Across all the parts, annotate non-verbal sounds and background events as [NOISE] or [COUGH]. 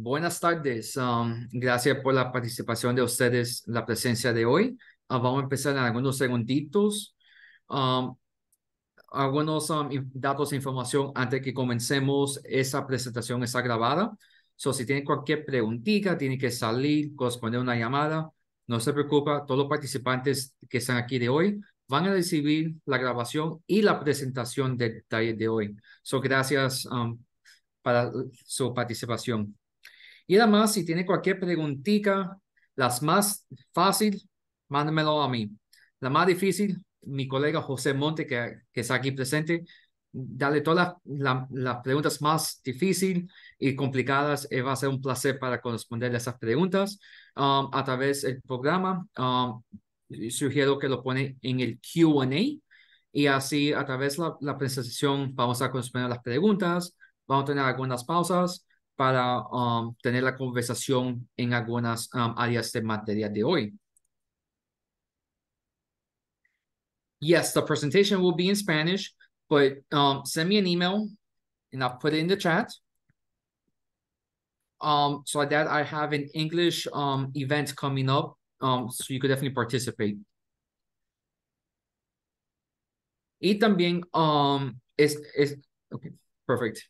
Buenas tardes. Um, gracias por la participación de ustedes, la presencia de hoy. Ah, vamos a empezar en algunos segunditos. Um, algunos um, datos e información antes que comencemos. Esa presentación está grabada. So, si tienen cualquier preguntita, tienen que salir, corresponder una llamada. No se preocupa, todos los participantes que están aquí de hoy van a recibir la grabación y la presentación del taller de hoy. So, gracias para su participación. Y además, si tiene cualquier preguntita, las más fácil, mándemelo a mí. La más difícil, mi colega José Monte, que, está aquí presente, dale todas las preguntas más difíciles y complicadas. Eh, va a ser un placer para responderle esas preguntas um, a través del programa. Um, sugiero que lo pone en el Q&A y así a través de la, presentación vamos a responder las preguntas. Vamos a tener algunas pausas para um, tener la conversación en algunas um, áreas de materia de hoy. Yes, the presentation will be in Spanish, but um, send me an email and I'll put it in the chat. Um, so that I have an English um, event coming up, um, so you could definitely participate. Y también, um, es, es, okay, perfect.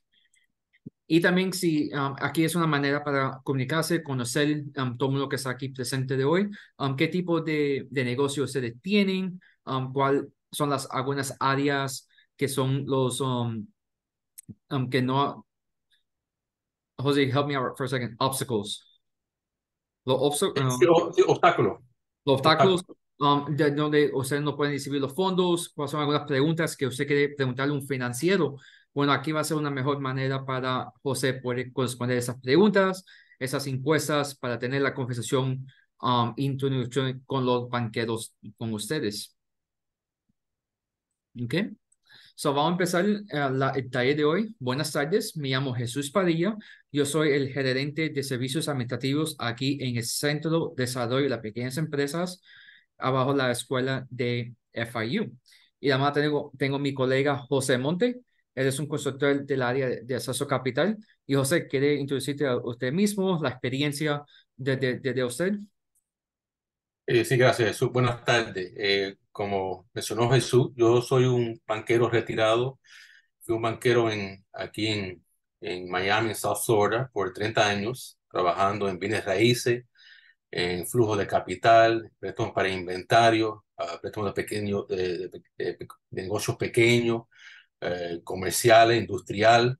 Y también si um, aquí es una manera para comunicarse, conocer um, todo lo que está aquí presente de hoy, um, qué tipo de, de negocio ustedes tienen, um, cuáles son las algunas áreas que son los que no... José, help me out for a second. Obstacles. Los eh, obstáculos. Los obstáculos. de donde ustedes no pueden recibir los fondos, cuáles son algunas preguntas que usted quiere preguntarle a un financiero bueno, aquí va a ser una mejor manera para José poder corresponder esas preguntas, esas encuestas, para tener la conversación um, con los banqueros, con ustedes. ¿Ok? So, vamos a empezar eh, la, el taller de hoy. Buenas tardes, me llamo Jesús Padilla. Yo soy el gerente de servicios administrativos aquí en el Centro de Desarrollo de las Pequeñas Empresas, abajo la escuela de FIU. Y además tengo, tengo mi colega José Monte, es un consultor del área de acceso capital. Y José, ¿quiere introducirte a usted mismo, la experiencia de, usted? Eh, sí, gracias, Jesús. Buenas tardes. Eh, como mencionó Jesús, yo soy un banquero retirado. Fui un banquero en, aquí en, Miami, en South Florida, por 30 años, trabajando en bienes raíces, en flujo de capital, préstamos para inventario, ah, préstamos pequeño, de, de, negocios pequeños, eh, comercial, e industrial.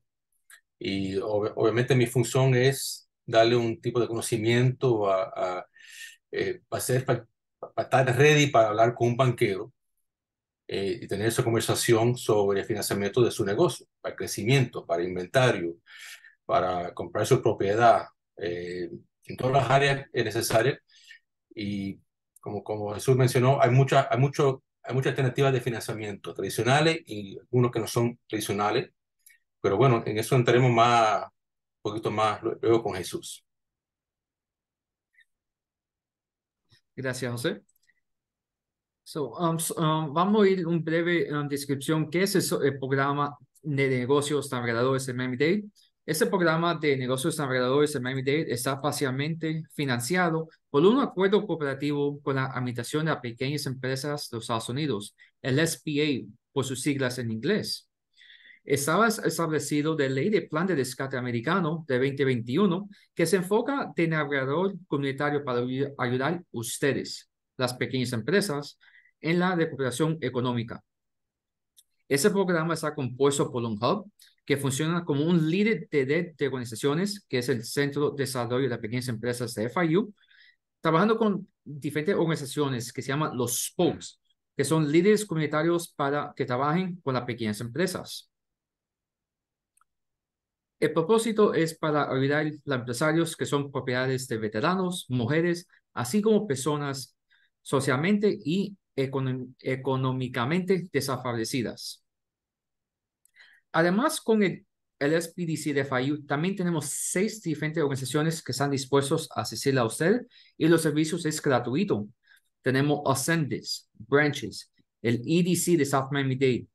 Y obviamente mi función es darle un tipo de conocimiento a, a eh, para, estar ready para hablar con un banquero eh, y tener esa conversación sobre el financiamiento de su negocio, para crecimiento, para inventario, para comprar su propiedad, eh, en todas las áreas necesarias. Y como, como Jesús mencionó, hay, mucha, hay mucho hay muchas alternativas de financiamiento, tradicionales y algunos que no son tradicionales. Pero bueno, en eso entraremos más, un poquito más luego con Jesús. Gracias, José. Um, um, vamos a ir un breve um, descripción qué es el, programa de negocios navegadores de MemDay. Este programa de negocios navegadores en Miami-Dade está parcialmente financiado por un acuerdo cooperativo con la Administración de Pequeñas Empresas de los Estados Unidos, el SBA, por sus siglas en inglés. Estaba establecido de ley de plan de rescate americano de 2021 que se enfoca de navegador comunitario para ayudar ustedes, las pequeñas empresas, en la recuperación económica. Ese programa está compuesto por un hub que funciona como un líder de, organizaciones, que es el Centro de Desarrollo de las Pequeñas Empresas de FIU, trabajando con diferentes organizaciones que se llaman los spokes, que son líderes comunitarios para que trabajen con las pequeñas empresas. El propósito es para ayudar a los empresarios que son propiedades de veteranos, mujeres, así como personas socialmente y económicamente desfavorecidas. Además, con el, SPDC de FIU, también tenemos seis diferentes organizaciones que están dispuestos a asistirle a usted y los servicios es gratuito. Tenemos Ascendis, Branches, el EDC de South Miami-Dade,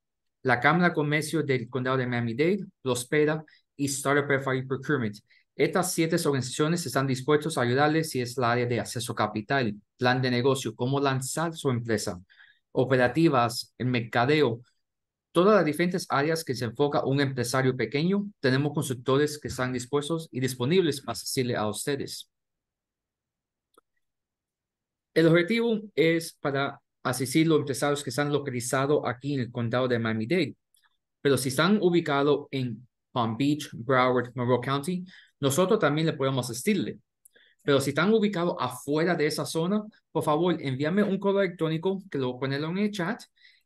la Cámara de Comercio del Condado de Miami-Dade, Prospera y Startup FIU Procurement. Estas siete organizaciones están dispuestas a ayudarle si es la área de acceso capital, plan de negocio, cómo lanzar su empresa, operativas, el mercadeo, todas las diferentes áreas que se enfoca un empresario pequeño, tenemos consultores que están dispuestos y disponibles para asistirle a ustedes. El objetivo es para asistir a los empresarios que están localizados aquí en el condado de Miami-Dade. Pero si están ubicados en Palm Beach, Broward, Monroe County, nosotros también le podemos asistirle. Pero si están ubicados afuera de esa zona, por favor, envíame un correo electrónico que lo ponerlo en el chat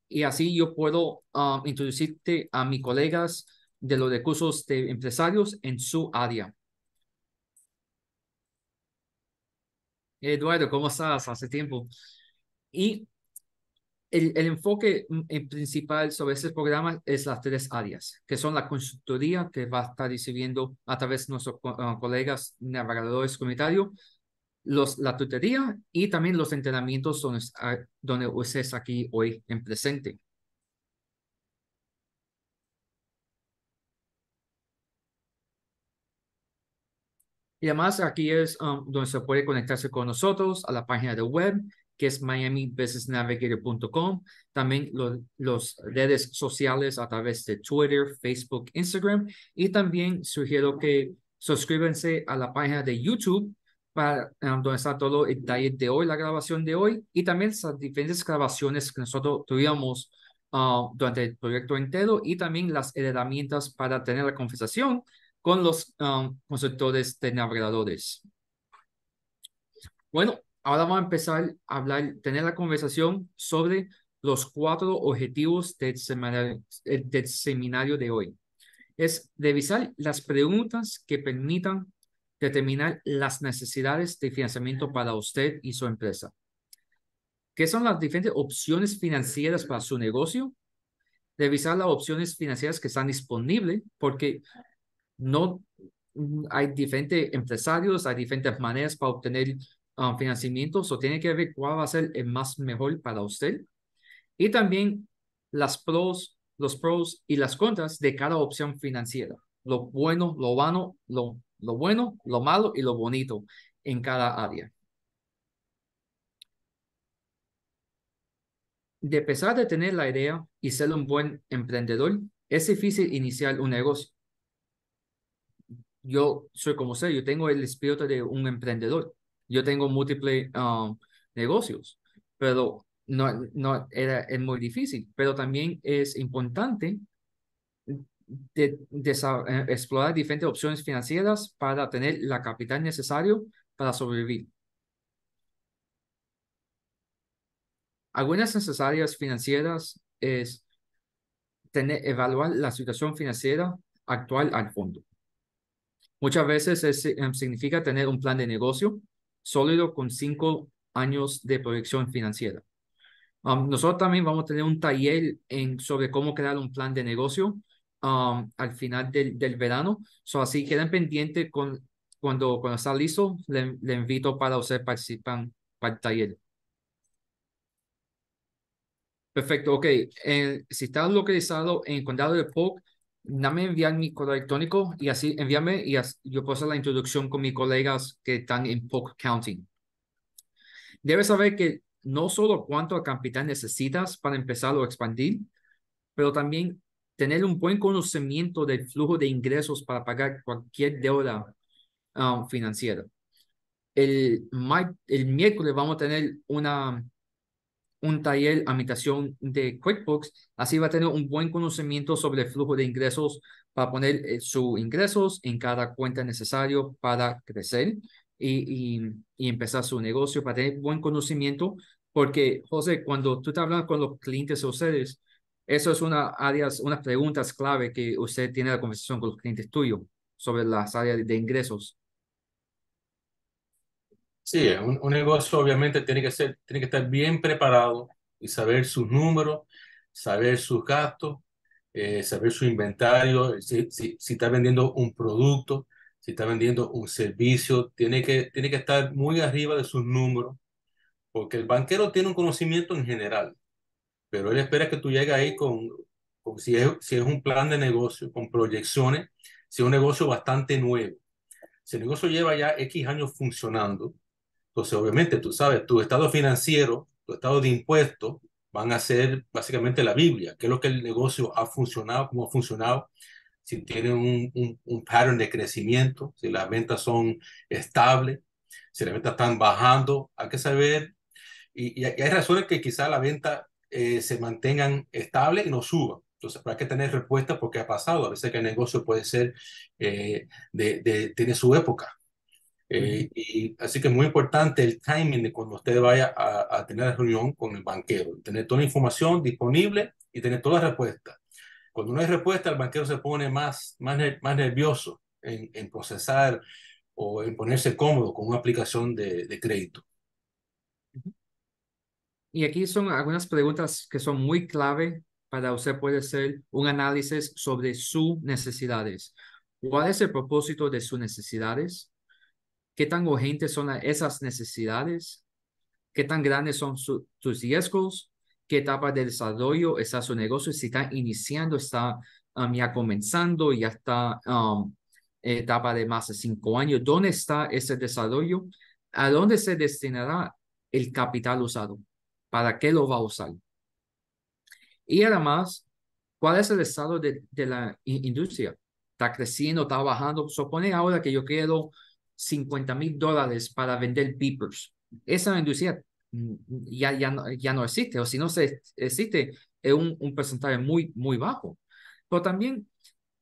y así yo puedo ah, introducirte a mis colegas de los recursos de empresarios en su área. Eduardo, ¿cómo estás? Hace tiempo. Y el, el enfoque mm, eh, principal sobre este programa es las tres áreas, que son la consultoría que va a estar recibiendo a través de nuestros ah, colegas navegadores comunitarios, la tutoría y también los entrenamientos ah, donde, ustedes aquí hoy en presente. Y además aquí es um, donde se puede conectarse con nosotros a la página de web que es miamibusinessnavigator.com. También las redes sociales a través de Twitter, Facebook, Instagram. Y también sugiero que suscríbanse a la página de YouTube para eh, donde está todo el taller de hoy, la grabación de hoy, y también las diferentes grabaciones que nosotros tuvimos ah, durante el proyecto entero y también las herramientas para tener la conversación con los ah, constructores de navegadores. Bueno, ahora vamos a empezar a hablar, tener la conversación sobre los cuatro objetivos del eh, seminario de hoy. Es revisar las preguntas que permitan determinar las necesidades de financiamiento para usted y su empresa. ¿Qué son las diferentes opciones financieras para su negocio? Revisar las opciones financieras que están disponibles porque no mm, hay diferentes empresarios, hay diferentes maneras para obtener ah, financiamiento, o so tiene que ver cuál va a ser el más mejor para usted. Y también las pros, los pros y las contras de cada opción financiera. Lo bueno, lo vano, lo lo bueno, lo malo y lo bonito en cada área. De pesar de tener la idea y ser un buen emprendedor, es difícil iniciar un negocio. Yo soy como sé, yo tengo el espíritu de un emprendedor. Yo tengo múltiples um, negocios, pero no, era, es muy difícil. Pero también es importante de, eh, explorar diferentes opciones financieras para tener la capital necesario para sobrevivir. Algunas necesarias financieras es tener, evaluar la situación financiera actual al fondo. Muchas veces eh, significa tener un plan de negocio sólido con cinco años de proyección financiera. Um, nosotros también vamos a tener un taller en, sobre cómo crear un plan de negocio Um, al final del, del verano. So, así queden pendientes con, cuando, cuando está listo, le, invito para ustedes participan para el taller. Perfecto, ok. si estás localizado en el condado de Polk, dame enviar mi correo electrónico y así envíame y yo puedo hacer la introducción con mis colegas que están en Polk County. Debes saber que no solo cuánto capital necesitas para empezar o expandir, pero también tener un buen conocimiento del flujo de ingresos para pagar cualquier deuda um, financiera. El, el miércoles vamos a tener una, un taller a mitad de QuickBooks, así va a tener un buen conocimiento sobre el flujo de ingresos para poner eh, sus ingresos en cada cuenta necesario para crecer y, empezar su negocio, para tener buen conocimiento, porque José, cuando tú estás hablando con los clientes o ustedes, eso es una áreas, unas preguntas clave que usted tiene en la conversación con los clientes tuyos sobre las áreas de ingresos. Sí, un, negocio obviamente tiene que ser, tiene que estar bien preparado y saber sus números, saber sus gastos, eh, saber su inventario, si, si, si está vendiendo un producto, si está vendiendo un servicio, tiene que, tiene que estar muy arriba de sus números, porque el banquero tiene un conocimiento en general, pero él espera que tú llegues ahí con, si, es, si es un plan de negocio, con proyecciones, si es un negocio bastante nuevo. Si el negocio lleva ya X años funcionando, entonces obviamente tú sabes, tu estado financiero, tu estado de impuestos van a ser básicamente la Biblia, qué es lo que el negocio ha funcionado, cómo ha funcionado, si tiene un, un, pattern de crecimiento, si las ventas son estables, si las ventas están bajando, hay que saber. Y, y hay razones que quizá la venta eh, se mantengan estables y no suban. Entonces, para pues, que tener respuesta porque ha pasado. A veces que el negocio puede ser, eh, de, tiene su época. Eh, así que es muy importante el timing de cuando usted vaya a, tener la reunión con el banquero, tener toda la información disponible y tener todas las respuestas. Cuando no hay respuesta, el banquero se pone más, más, nervioso en, procesar o en ponerse cómodo con una aplicación de crédito. Y aquí son algunas preguntas que son muy clave para usted puede hacer un análisis sobre sus necesidades. ¿Cuál es el propósito de sus necesidades? ¿Qué tan urgentes son esas necesidades? ¿Qué tan grandes son sus riesgos? ¿Qué etapa de desarrollo está su negocio? Si está iniciando, está um, ya comenzando, ya está en um, etapa de más de cinco años. ¿Dónde está ese desarrollo? ¿A dónde se destinará el capital usado? para qué lo va a usar. Y además, ¿cuál es el estado de, la industria? Está creciendo, está bajando. Supone ahora que yo quiero 50 mil dólares para vender beepers. Esa industria mm, ya, ya, no, ya no existe, o si no se existe, es un, un porcentaje muy, muy bajo. Pero también,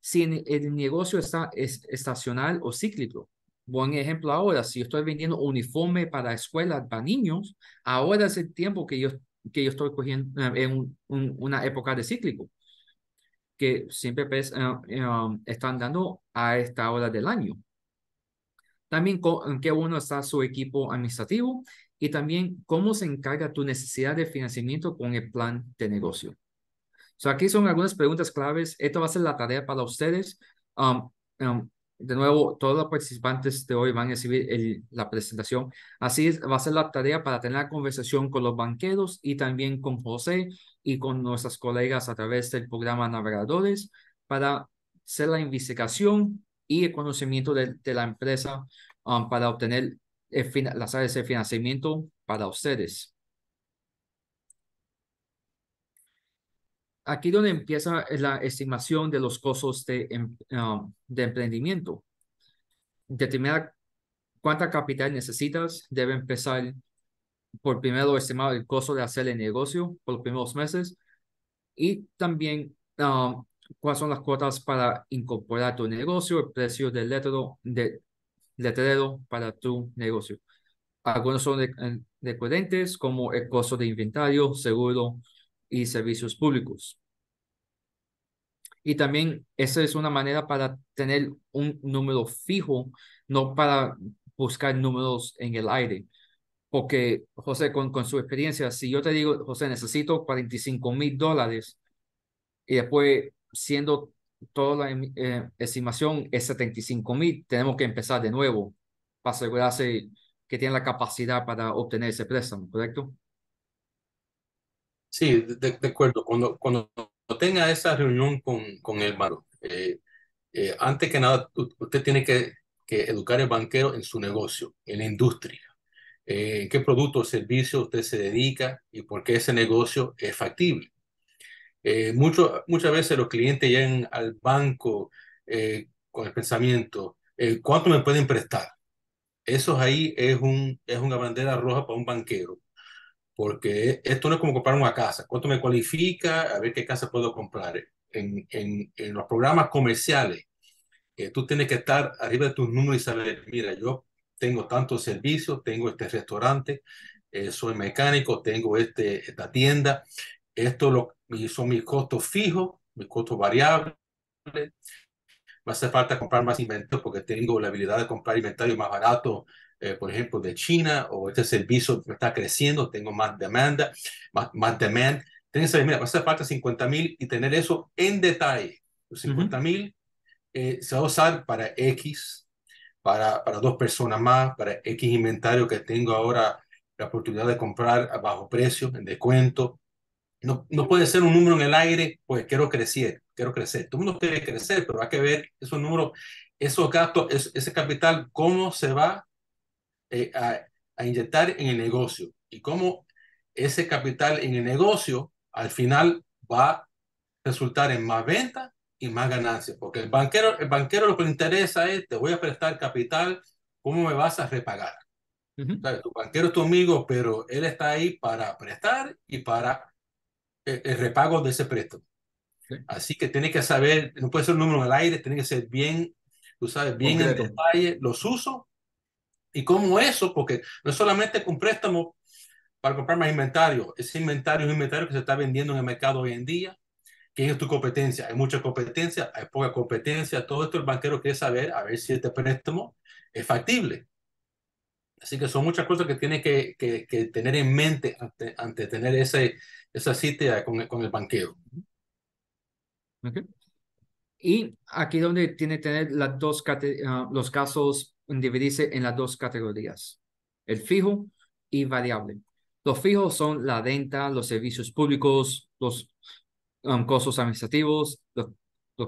si el negocio está estacional o cíclico, Buen ejemplo ahora, si yo estoy vendiendo uniforme para escuelas, para niños, ahora es el tiempo que yo, que yo estoy cogiendo eh, en una época de cíclico, que siempre pues, eh, eh, um, están dando a esta hora del año. También en qué bueno está su equipo administrativo y también cómo se encarga tu necesidad de financiamiento con el plan de negocio. aquí son algunas preguntas claves. Esto va a ser la tarea para ustedes. Um, um, de nuevo, todos los participantes de hoy van a recibir la presentación. Así va a ser la tarea para tener la conversación con los banqueros y también con José y con nuestras colegas a través del programa Navegadores para hacer la investigación y el conocimiento de, la empresa um, para obtener las áreas de financiamiento para ustedes. aquí donde empieza la estimación de los costos de, em, um, de emprendimiento. Determinar cuánta capital necesitas debe empezar por primero estimar el costo de hacer el negocio por los primeros meses y también um, cuáles son las cuotas para incorporar tu negocio, el precio del letrero, de, letrero para tu negocio. Algunos son eh, recurrentes como el costo de inventario, seguro, y servicios públicos. Y también esa es una manera para tener un número fijo, no para buscar números en el aire. Porque, José, con, con su experiencia, si yo te digo, José, necesito 45 mil dólares y después, siendo toda la em, eh, estimación es 75 mil, tenemos que empezar de nuevo para asegurarse que tiene la capacidad para obtener ese préstamo, ¿correcto? Sí, de, acuerdo. Cuando, cuando tenga esa reunión con, con el banco, eh, eh, antes que nada, usted tiene que, educar al banquero en su negocio, en la industria. Eh, en qué producto o servicio usted se dedica y por qué ese negocio es factible. muchas veces los clientes llegan al banco con el pensamiento, ¿cuánto me pueden prestar? Eso ahí es, un, es una bandera roja para un banquero porque esto no es como comprar una casa. ¿Cuánto me cualifica? A ver qué casa puedo comprar. En, en, en los programas comerciales, eh, tú tienes que estar arriba de tus números y saber, mira, yo tengo tantos servicios, tengo este restaurante, eh, soy mecánico, tengo este, esta tienda, esto lo, son mis costos fijos, mis costos variables. Me hace falta comprar más inventario porque tengo la habilidad de comprar inventario más barato eh, por ejemplo, de China o este servicio está creciendo, tengo más demanda, más, más demand. Tienes que saber, mira, hace falta 50 mil y tener eso en detalle. Los 50 mil eh, se va a usar para X, para, para dos personas más, para X inventario que tengo ahora la oportunidad de comprar a bajo precio, en descuento. No, no puede ser un número en el aire, pues quiero crecer, quiero crecer. Todo el mundo quiere crecer, pero hay que ver esos números, esos gastos, ese capital, cómo se va eh, a, inyectar en el negocio y cómo ese capital en el negocio al final va a resultar en más ventas y más ganancias, porque el banquero, el banquero lo que le interesa es, te voy a prestar capital, ¿cómo me vas a repagar? tu banquero es tu amigo, pero él está ahí para prestar y para eh, el, repago de ese préstamo. Así que tiene que saber, no puede ser un número al aire, tiene que ser bien, tú sabes, bien en detalle los usos y cómo eso, porque no es solamente con préstamo para comprar más inventario, ese inventario es un inventario que se está vendiendo en el mercado hoy en día, ¿Quién es tu competencia? Hay mucha competencia, hay poca competencia. Todo esto el banquero quiere saber a ver si este préstamo es factible. Así que son muchas cosas que tiene que, que, tener en mente ante, de tener ese, esa cita con, el, con el banquero. Y aquí donde tiene que tener las dos, ah, los casos dividirse en las dos categorías, el fijo y variable. Los fijos son la venta, los servicios públicos, los um, costos administrativos, los,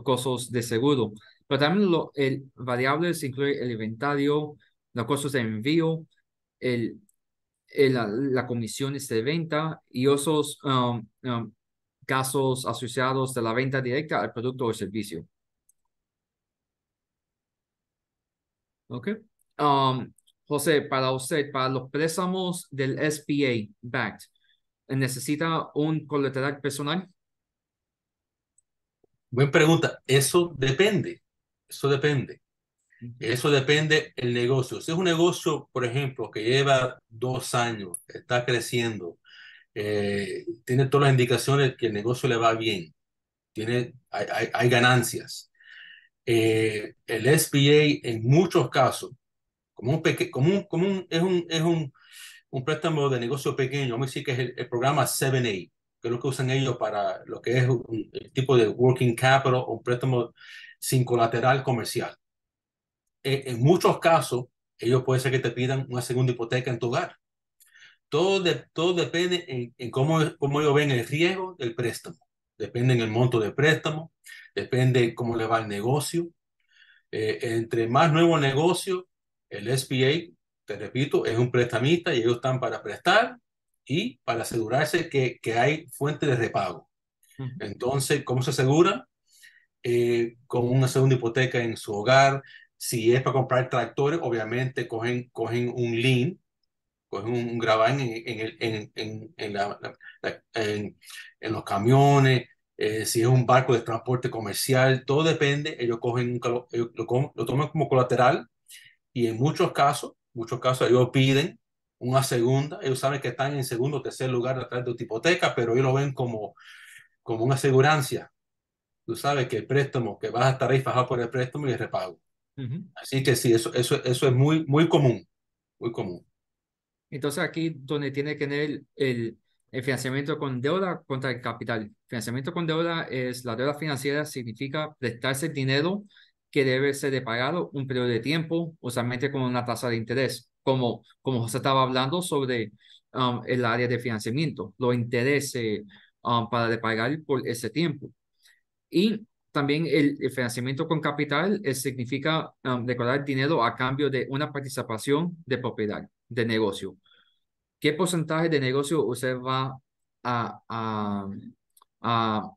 costos de seguro. Pero también variable se incluye el inventario, los costos de envío, el, la, comisión de venta y otros um, um, casos asociados de la venta directa al producto o servicio. Ok. Um, José, para usted, para los préstamos del spa backed, ¿necesita un colateral personal? Buena pregunta. Eso depende. Eso depende. Eso depende el negocio. Si es un negocio, por ejemplo, que lleva dos años, está creciendo, eh, tiene todas las indicaciones que el negocio le va bien, tiene, hay ganancias, eh, el SBA en muchos casos, como un, como un, como es, un, es un, un, préstamo de negocio pequeño, vamos a que es el, programa 7A, que es lo que usan ellos para lo que es el tipo de working capital o un préstamo sin colateral comercial. E, en muchos casos, ellos pueden ser que te pidan una segunda hipoteca en tu hogar. Todo, de, todo depende en, cómo, cómo ellos ven el riesgo del préstamo. Depende en el monto de préstamo, depende cómo le va el negocio. Eh, entre más nuevo negocio, el SBA, te repito, es un prestamista y ellos están para prestar y para asegurarse que, que hay fuentes de repago. Entonces, ¿cómo se asegura? Eh, con una segunda hipoteca en su hogar. Si es para comprar tractores, obviamente cogen, cogen un lien, cogen un, un en, en, en, en, los camiones, eh, si es un barco de transporte comercial, todo depende, ellos, cogen, lo, toman como colateral y en muchos casos, muchos casos ellos piden una segunda, ellos saben que están en segundo o tercer lugar detrás de tu hipoteca, pero ellos lo ven como, como una asegurancia. Tú sabes que el préstamo, que vas a estar ahí por el préstamo y el repago. Así que sí, eso, eso, eso es muy, muy común, muy común. Entonces aquí donde tiene que tener el, el el financiamiento con deuda contra el capital. Financiamiento con deuda es la deuda financiera, significa prestarse dinero que debe ser de pagado un periodo de tiempo, usualmente con una tasa de interés, como, como José estaba hablando sobre um, el área de financiamiento, lo intereses um, para de pagar por ese tiempo. Y también el, financiamiento con capital es, eh, significa um, dinero a cambio de una participación de propiedad, de negocio. ¿qué porcentaje de negocio usted va a, a, a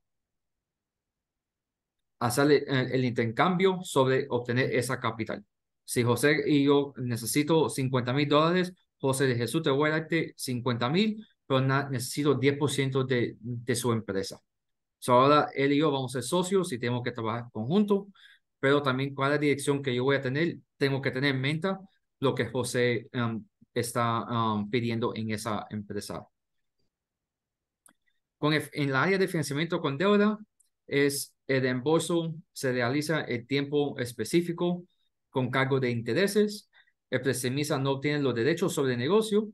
hacer eh, el, intercambio sobre obtener esa capital? Si José y yo necesito 50 mil dólares, José de Jesús te voy a darte 50 mil, pero necesito 10% de, de su empresa. ahora él y yo vamos a ser socios y tenemos que trabajar conjuntos, pero también cuál es la dirección que yo voy a tener, tengo que tener en mente lo que José em, está um, pidiendo en esa empresa. Con el, en la área de financiamiento con deuda, es el reembolso se realiza en tiempo específico con cargo de intereses. El prestamista no obtiene los derechos sobre el negocio,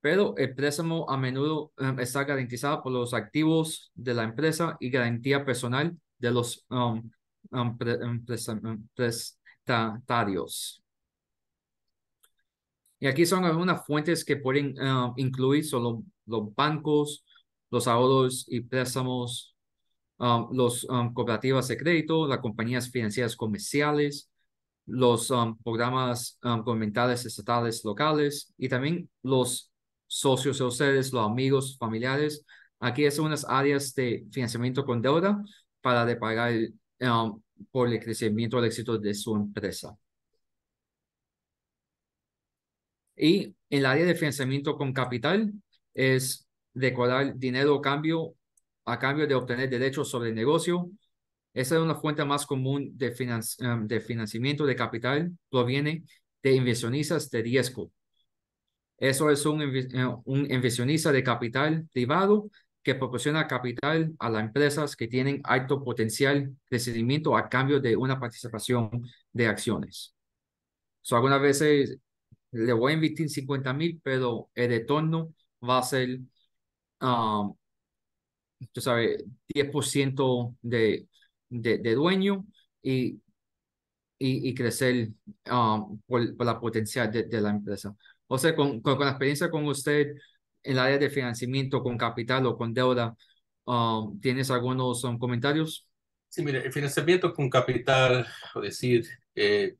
pero el préstamo a menudo um, está garantizado por los activos de la empresa y garantía personal de los um, prestatarios. Y aquí son algunas fuentes que pueden ah, incluir, son los, bancos, los ahorros y préstamos, ah, los ah, cooperativas de crédito, las compañías financieras comerciales, los programas gubernamentales estatales locales y también los socios de ustedes, los amigos, familiares. Aquí son unas áreas de financiamiento con deuda para pagar por el crecimiento o el éxito de su empresa. Y el área de financiamiento con capital es decorar dinero a cambio, a cambio de obtener derechos sobre el negocio. Esa es una fuente más común de, em, de financiamiento de capital, proviene de inversionistas de riesgo. Eso es un, eh, un inversionista de capital privado que proporciona capital a las empresas que tienen alto potencial de crecimiento a cambio de una participación de acciones. algunas veces le voy a invertir 50 mil, pero el retorno va a ser, um, tú sabes, 10% de, de, de, dueño y, y, crecer um, por, la potencial de, la empresa. O sea, con, con, la experiencia con usted en el área de financiamiento, con capital o con deuda, um, ¿tienes algunos comentarios? Sí, mire, el financiamiento con capital, o decir, eh,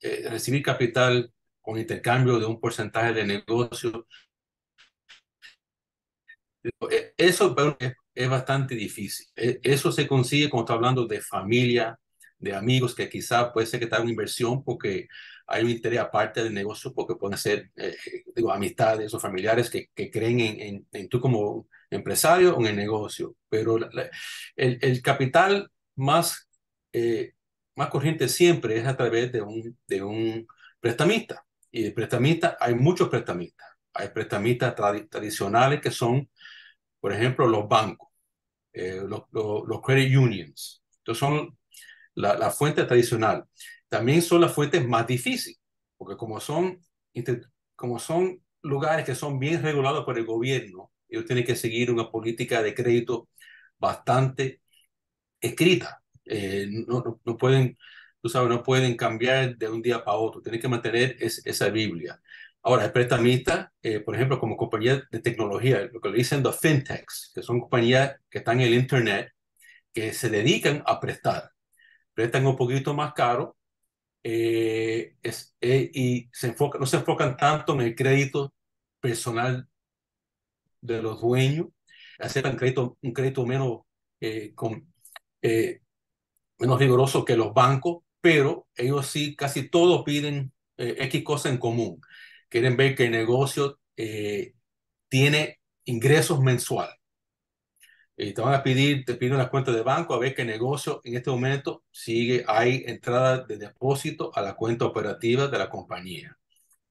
eh, recibir capital con intercambio de un porcentaje de negocio. E, eso es, bastante difícil. E, eso se consigue cuando está hablando de familia, de amigos, que quizá puede ser que está una inversión porque hay un interés aparte del negocio, porque pueden ser eh, eh, digo, amistades o familiares que, creen en, tú como empresario o en el negocio. Pero el, capital más, eh, más corriente siempre es a través de un, de un prestamista y prestamistas, hay muchos prestamistas. Hay prestamistas tradicionales que son, por ejemplo, los bancos, eh, los, credit unions. Entonces son la, fuente tradicional. También son las fuentes más difíciles, porque como son, como son lugares que son bien regulados por el gobierno, ellos tienen que seguir una política de crédito bastante escrita. Eh, no, no pueden tú sabes, no pueden cambiar de un día para otro, tienen que mantener esa Biblia. Ahora, el prestamista, eh, por ejemplo, como compañía de tecnología, lo que le dicen los fintechs, que son compañías que están en el Internet, que se dedican a prestar. Prestan un poquito más caro eh, es, eh, y se enfoca, no se enfocan tanto en el crédito personal de los dueños, aceptan crédito, un crédito menos, con, menos riguroso que los bancos pero ellos sí, casi todos piden eh, X cosa en común. Quieren ver que el negocio eh, tiene ingresos mensuales. Y eh, te van a pedir, te piden la cuenta de banco a ver que negocio en este momento sigue, hay entrada de depósito a la cuenta operativa de la compañía.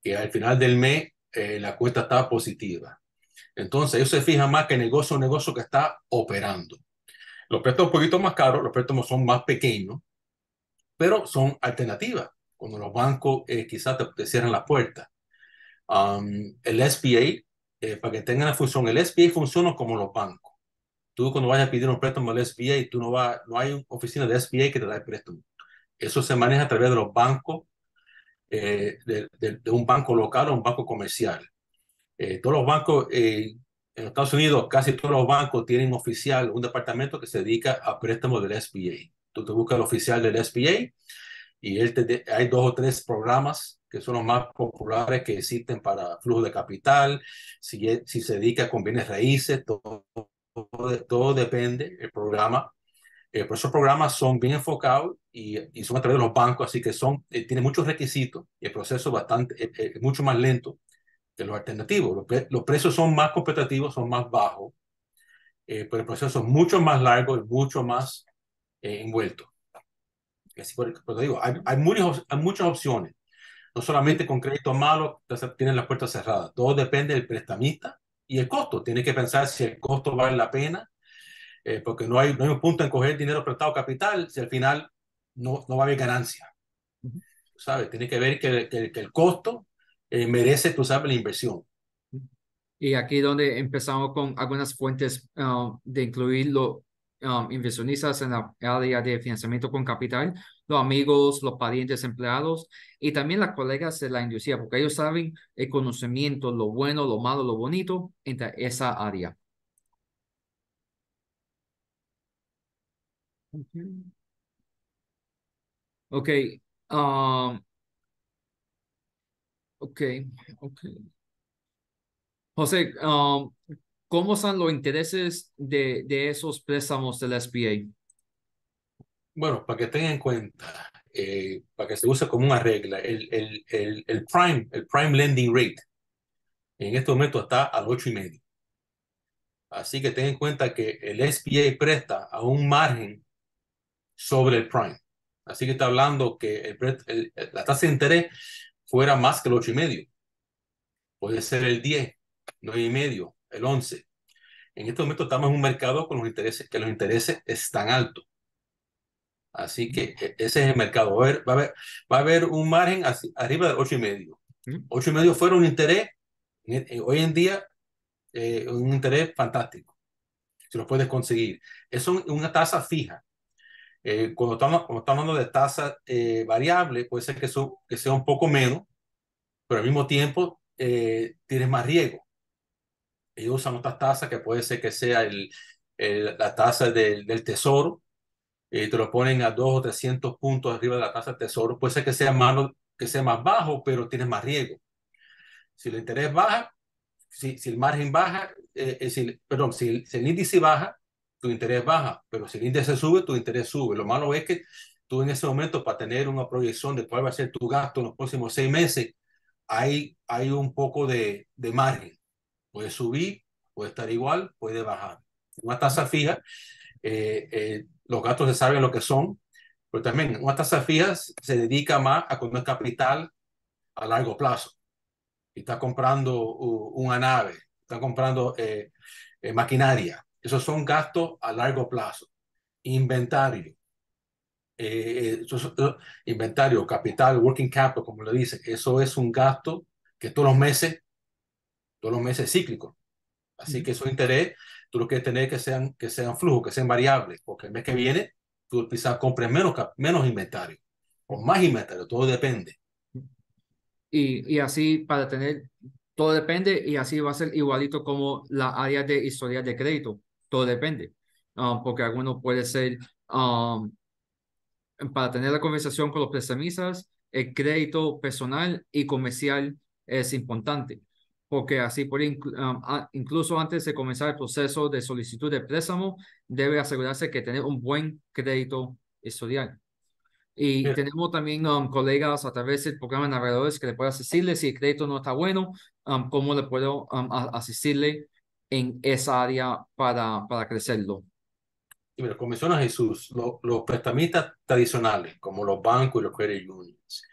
y al final del mes la cuenta está positiva. Entonces, ellos se fijan más que el negocio es un negocio que está operando. Los préstamos un poquito más caros, los préstamos son más pequeños, pero son alternativas, cuando los bancos eh, quizás te, cierran la puerta. Um, el SBA, eh, para que tengan la función, el SBA funciona como los bancos. Tú cuando vayas a pedir un préstamo al SBA, tú no, va, no hay oficina de SBA que te da el préstamo. Eso se maneja a través de los bancos, eh, de, un banco local o un banco comercial. todos los bancos en Estados Unidos casi todos los bancos tienen oficial, un departamento que se dedica a préstamos del SBA tú te buscas el oficial del SBA y él hay dos o tres programas que son los más populares que existen para flujo de capital, si, si se dedica con bienes raíces, todo, todo, depende del programa. Eh, pero esos programas son bien enfocados y, son a través de los bancos, así que son, eh, tiene tienen muchos requisitos y el proceso bastante, es mucho más lento que los alternativos. Los, precios son más competitivos, son más bajos, eh, pero el proceso es mucho más largo y mucho más eh, envuelto. Así por, digo, hay, muchas opciones. No solamente con crédito malo tienen las puertas cerradas. Todo depende del prestamista y el costo. tiene que pensar si el costo vale la pena, eh, porque no hay, no hay un punto en coger dinero prestado capital si al final no, no va a haber ganancia. ¿Sabes? Tienes que ver que, que, el costo eh, merece, tú sabes, la inversión. Y aquí donde empezamos con algunas fuentes ah, de incluirlo um, inversionistas en la área de financiamiento con capital, los amigos, los parientes empleados y también las colegas de la industria, porque ellos saben el conocimiento, lo bueno, lo malo, lo bonito entre esa área. Okay. Ok. Um, ok. Ok. José, um, ¿Cómo son los intereses de, de esos préstamos del SBA? Bueno, para que tengan en cuenta, eh, para que se use como una regla, el, el, el, el, prime, el prime lending rate en este momento está al 8,5. Así que tengan en cuenta que el SBA presta a un margen sobre el prime. Así que está hablando que la tasa de interés fuera más que el 8,5. Puede ser el 10, 9,5, el 11. En este momento estamos en un mercado con los intereses, que los intereses están altos. Así que mm. e, ese es el mercado. Va a haber, va a haber, un margen arriba de 8,5. 8,5 mm. fuera un interés, e, hoy en día, eh, un interés fantástico. Si lo puedes conseguir. es una tasa fija. Eh, cuando, estamos, hablando de tasa eh, variable, puede ser que, que sea un poco menos, pero al mismo tiempo tienes más riesgo ellos usan otras tasas que puede ser que sea el, la tasa del, del tesoro, y te lo ponen a dos o 300 puntos arriba de la tasa del tesoro, puede ser que sea, más, que sea más bajo, pero tienes más riesgo. Si el interés baja, si, si el margen baja, eh, eh, perdón, si el, índice baja, tu interés baja, pero si el índice sube, tu interés sube. Lo malo es que tú en ese momento, para tener una proyección de cuál va a ser tu gasto en los próximos seis meses, hay, hay un poco de, de margen. Puede subir, puede estar igual, puede bajar. Una tasa fija, eh, eh, los gastos se saben lo que son, pero también una tasa fija se dedica más a comprar capital a largo plazo. está comprando una nave, está comprando eh, maquinaria. Esos son gastos a largo plazo. Inventario. inventario, capital, working capital, como le dice, eso es un gasto que todos los meses todos los meses cíclicos. Así que su interés, tú lo que tener que sean, que sean flujos, que sean variables, porque el mes que viene tú quizás compres menos, menos inventario o más inventario, todo depende. Y, y así para tener, todo depende y así va a ser igualito como la área de historial de crédito, todo depende, ah, porque alguno puede ser, ah, para tener la conversación con los prestamistas, el crédito personal y comercial es importante porque así por um, incluso antes de comenzar el proceso de solicitud de préstamo, debe asegurarse que tener un buen crédito historial. Y tenemos también um, colegas a través del programa de navegadores que le puede asistirle si el crédito no está bueno, um, cómo le puedo asistirle en esa área para, para crecerlo. Y pero como menciona Jesús, los prestamistas tradicionales, como los bancos y los credit unions,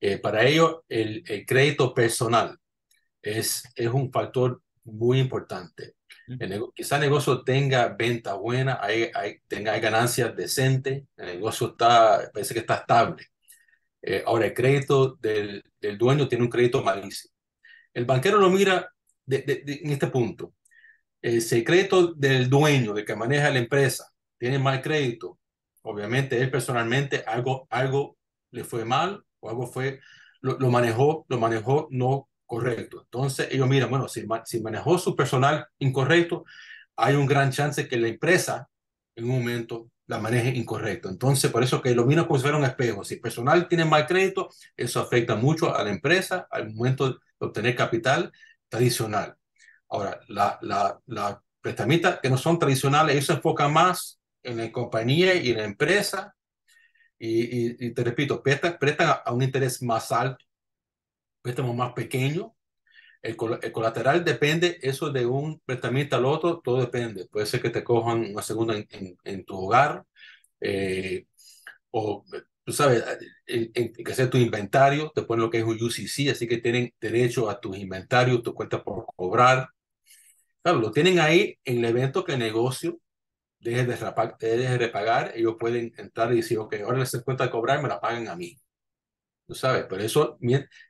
eh, para ellos el, el crédito personal es, un factor muy importante. Nego quizá el negocio tenga venta buena, tenga ganancias decentes, el negocio está, parece que está estable. Eh, ahora, el crédito del, dueño tiene un crédito malísimo. El banquero lo mira en este punto. Eh, el secreto del dueño, de que maneja la empresa, tiene mal crédito. Obviamente, él personalmente algo, algo le fue mal o algo fue, lo, lo manejó, lo manejó no correcto. Entonces ellos miran, bueno, si, manejó su personal incorrecto, hay un gran chance que la empresa en un momento la maneje incorrecto. Entonces, por eso que lo miran como si fuera un espejo. Si el personal tiene mal crédito, eso afecta mucho a la empresa al momento de obtener capital tradicional. Ahora, la, la, la prestamistas que no son tradicionales, eso enfoca más en la compañía y en la empresa. Y, te repito, prestan, a un interés más alto préstamo más pequeño El, el, colateral depende, eso de un prestamista al otro, todo depende. Puede ser que te cojan una segunda en, en, tu hogar, eh, o tú sabes, que sea tu inventario, te ponen lo que es un UCC, así que tienen derecho a tus inventarios, tu cuenta por cobrar. Claro, lo tienen ahí en el evento que negocio deje de, repagar, ellos pueden entrar y decir, ok, ahora les cuenta de cobrar, me la pagan a mí tú sabes, pero eso,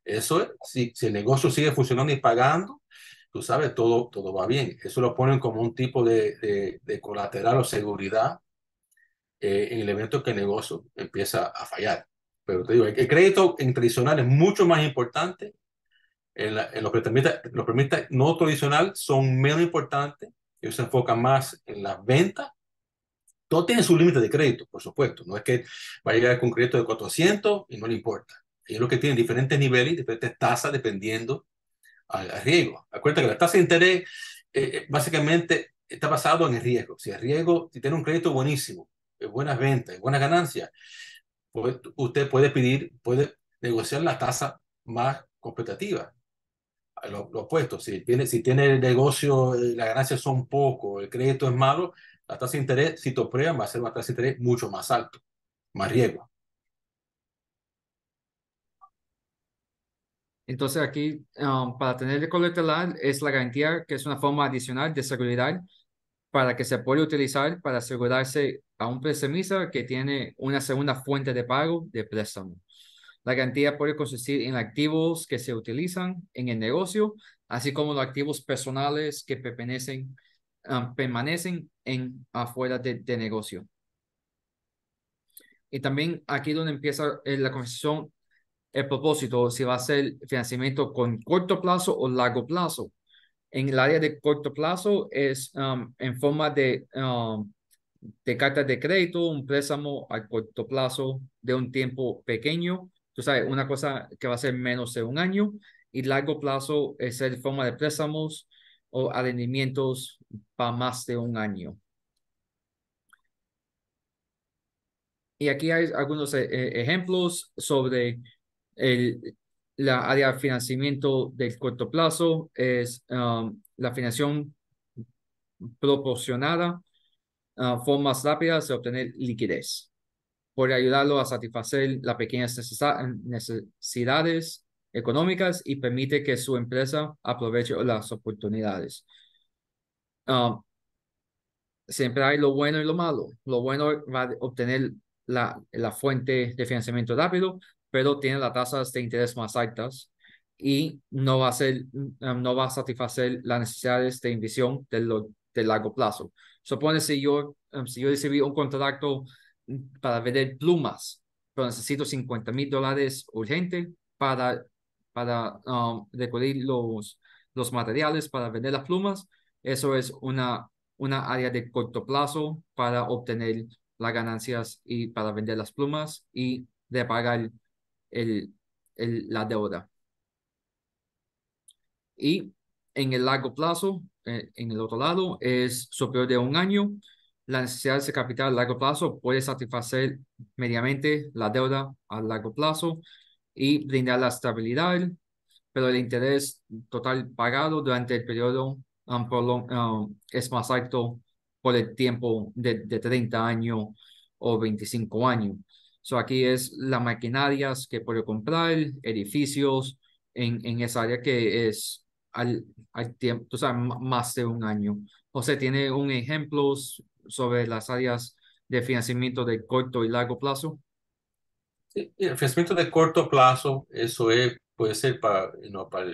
eso si, si el negocio sigue funcionando y pagando, tú sabes, todo, todo va bien. Eso lo ponen como un tipo de, de, colateral o seguridad eh, en el evento que el negocio empieza a fallar. Pero te digo, el, crédito en tradicional es mucho más importante. En, los permite, no tradicional son menos importantes. Ellos se enfocan más en las ventas. Todo tiene su límite de crédito, por supuesto. No es que va a llegar con crédito de 400 y no le importa. Es lo que tiene diferentes niveles, diferentes tasas dependiendo al, riesgo. Acuérdate que la tasa de interés eh, eh, básicamente está basado en el riesgo. Si el riesgo, si tiene un crédito buenísimo, buenas ventas, buenas ganancias, pues usted puede pedir, puede negociar la tasa más competitiva. Lo, opuesto, si tiene, si tiene el negocio, eh, las ganancias son poco, el crédito es malo, la tasa de interés, si te va a ser una tasa de interés mucho más alto, más riesgo. Entonces aquí, um, para tener el collateral es la garantía que es una forma adicional de seguridad para que se pueda utilizar para asegurarse a un prestamista que tiene una segunda fuente de pago de préstamo. La garantía puede consistir en activos que se utilizan en el negocio, así como los activos personales que permanecen, um, en, afuera de, negocio. Y también aquí donde empieza eh, la conversación el propósito, si va a ser financiamiento con corto plazo o largo plazo. En el área de corto plazo es um, en forma de, um, de cartas de crédito, un préstamo a corto plazo de un tiempo pequeño, tú sabes, una cosa que va a ser menos de un año, y largo plazo es en forma de préstamos o rendimientos para más de un año. Y aquí hay algunos eh, ejemplos sobre el, la área de financiamiento del corto plazo es um, la financiación proporcionada, a uh, formas rápidas de obtener liquidez, por ayudarlo a satisfacer las pequeñas necesidades económicas y permite que su empresa aproveche las oportunidades. Um, siempre hay lo bueno y lo malo. Lo bueno va a obtener la, la fuente de financiamiento rápido, pero tiene las tasas de interés más altas y no va a, ser, mm, no va a satisfacer las necesidades de inversión de, de largo plazo. Supone si yo, em, si yo recibí un contrato mm, para vender plumas, pero necesito 50 mil dólares urgente para, para um, los, los materiales para vender las plumas. Eso es una, una área de corto plazo para obtener las ganancias y para vender las plumas y de pagar el, la deuda. Y en el largo plazo, eh, en el otro lado, es superior de un año. La necesidad de capital a largo plazo puede satisfacer mediamente la deuda a largo plazo y brindar la estabilidad, pero el interés total pagado durante el periodo um, um, es más alto por el tiempo de, de 30 años o 25 años. So aquí es la maquinarias que puede comprar, edificios en, en esa área que es al, tiempo, o sea, más de un año. José tiene un ejemplo sobre las áreas de financiamiento de corto y largo plazo. el financiamiento de corto plazo, eso es, puede ser para, no, para,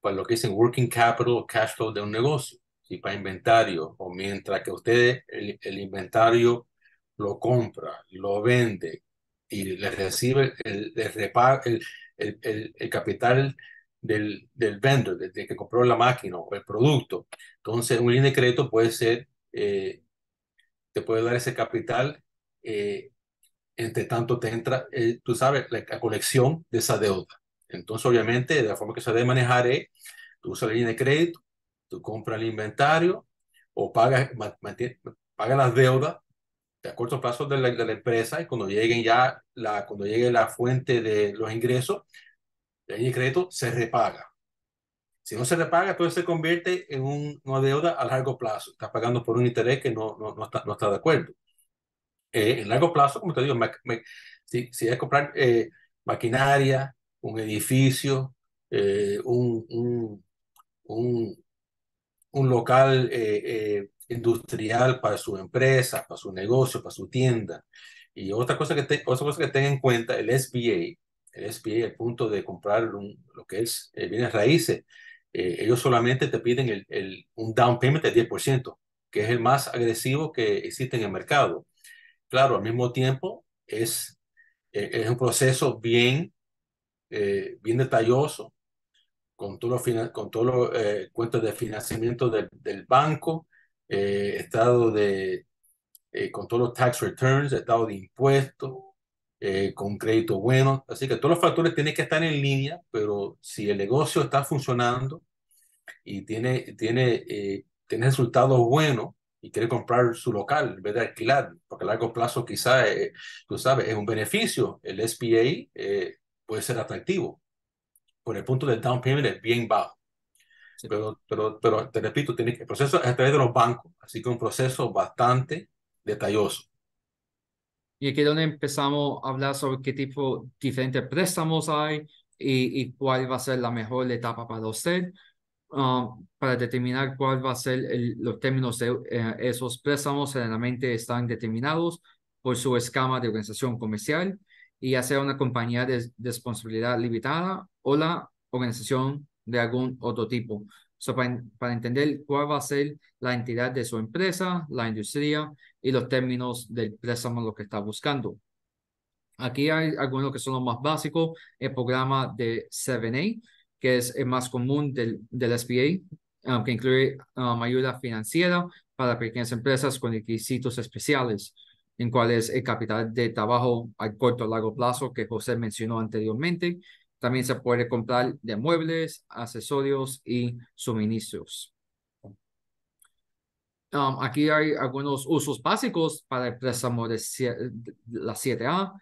para lo que dicen working capital cash flow de un negocio, y para inventario, o mientras que usted el inventario lo compra, lo vende, y le recibe el, el, el, el, capital del, del vendor, desde que compró la máquina o el producto. Entonces, un línea de crédito puede ser, eh, te puede dar ese capital, eh, entre tanto te entra, eh, tú sabes, la, colección de esa deuda. Entonces, obviamente, de la forma que se debe manejar es, tú usas la línea de crédito, tú compras el inventario o pagas, pagas las deudas a corto plazo de la, empresa y cuando lleguen ya la, cuando llegue la fuente de los ingresos, el crédito se repaga. Si no se repaga, entonces se convierte en una deuda a largo plazo. Estás pagando por un interés que no, no, está, de acuerdo. Eh, en largo plazo, como te digo, si, es comprar eh, maquinaria, un edificio, eh, un, un, local industrial para su empresa, para su negocio, para su tienda. Y otra cosa que, te, otra cosa que tenga en cuenta, el SBA, el SBA, el punto de comprar lo que es eh, bienes raíces, eh, ellos solamente te piden el, el, un down payment del 10%, que es el más agresivo que existe en el mercado. Claro, al mismo tiempo es, e, es un proceso bien, eh, bien detalloso, con todos los con todos cuentas de financiamiento del, del banco, eh, estado de, eh, con todos los tax returns, estado de impuestos, eh, con crédito bueno. Así que todos los factores tienen que estar en línea, pero si el negocio está funcionando y tiene, tiene, tiene resultados buenos, y quiere comprar su local en vez de alquilar, porque a largo plazo quizás, tú sabes, es un beneficio. El spa puede ser atractivo, Por el punto del down payment es bien bajo. Pero, pero, te repito, tiene que, el proceso es a través de los bancos, así que un proceso bastante detalloso. Y aquí es donde empezamos a hablar sobre qué tipo de diferentes préstamos hay y, cuál va a ser la mejor etapa para usted, um, para determinar cuál va a ser los términos de eh, esos préstamos, generalmente están determinados por su escama de organización comercial y ya sea una compañía de, de responsabilidad limitada o la organización de algún otro tipo. para, para, entender cuál va a ser la entidad de su empresa, la industria y los términos del préstamo lo que está buscando. Aquí hay algunos que son los más básicos. El programa de 7A, que es el más común del, del SBA, um, que incluye um, ayuda financiera para pequeñas empresas con requisitos especiales, en es el capital de trabajo a corto o largo plazo que José mencionó anteriormente, también se puede comprar de muebles, accesorios y suministros. Um, aquí hay algunos usos básicos para el préstamo de, la 7A.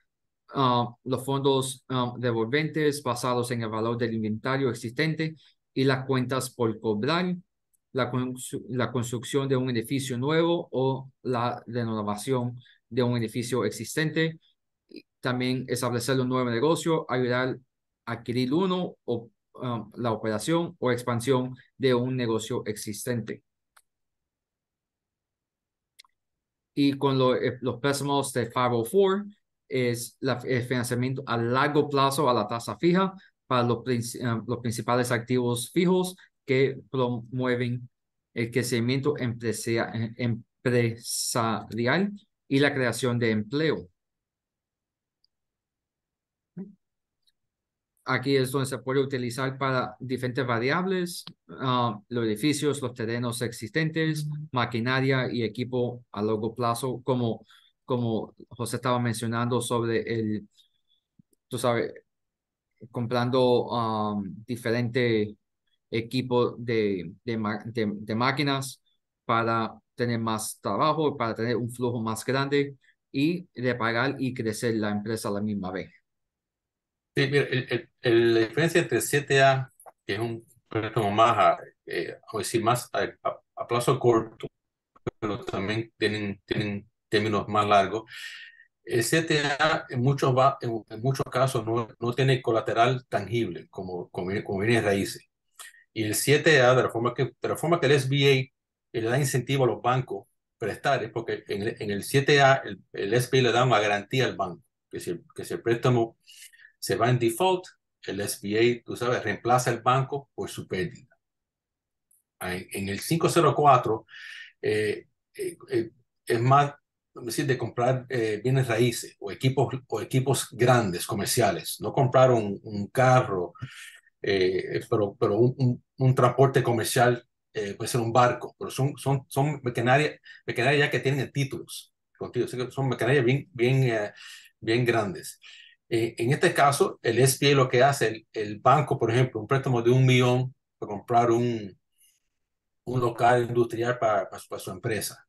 Um, los fondos um, devolventes basados en el valor del inventario existente y las cuentas por cobrar, la, la construcción de un edificio nuevo o la renovación de un edificio existente. También establecer un nuevo negocio, ayudar adquirir uno o ah, la operación o expansión de un negocio existente. Y con eh, los préstamos de 504 es el financiamiento a largo plazo a la tasa fija para los ah, principales activos fijos que promueven el crecimiento eh, empresarial y la creación de empleo. aquí es donde se puede utilizar para diferentes variables, ah, los edificios, los terrenos existentes, maquinaria y equipo a largo plazo, como, como José estaba mencionando sobre el, tú sabes, comprando ah, diferentes equipos de, máquinas para tener más trabajo, para tener un flujo más grande y repagar y crecer la empresa a la misma vez. Sí, mira, el, el, la diferencia entre 7A, que es un préstamo más, a, eh, decir, más a, plazo corto, pero también tienen, tienen términos más largos. El 7A en muchos, va, en, muchos casos no, no, tiene colateral tangible como, como, como raíces. Y el 7A, de la forma que, de la forma que el SBA eh, le da incentivo a los bancos prestar, porque en, en el 7A el, el SBA le da una garantía al banco, que si, que si el préstamo se va en default, el SBA, tú sabes, reemplaza el banco por su pérdida. En, el 504 eh, eh, eh, es más, a decir, de comprar eh, bienes raíces o equipos, o equipos grandes, comerciales. No comprar un, carro, pero, pero un, transporte comercial puede ser un barco, pero son, son, son maquinaria ya que tienen títulos. Contigo, son maquinarias bien, bien, bien grandes. Eh, en este caso, el SBA lo que hace, el, banco, por ejemplo, un préstamo de un millón para comprar un, un local industrial para, para, su, empresa.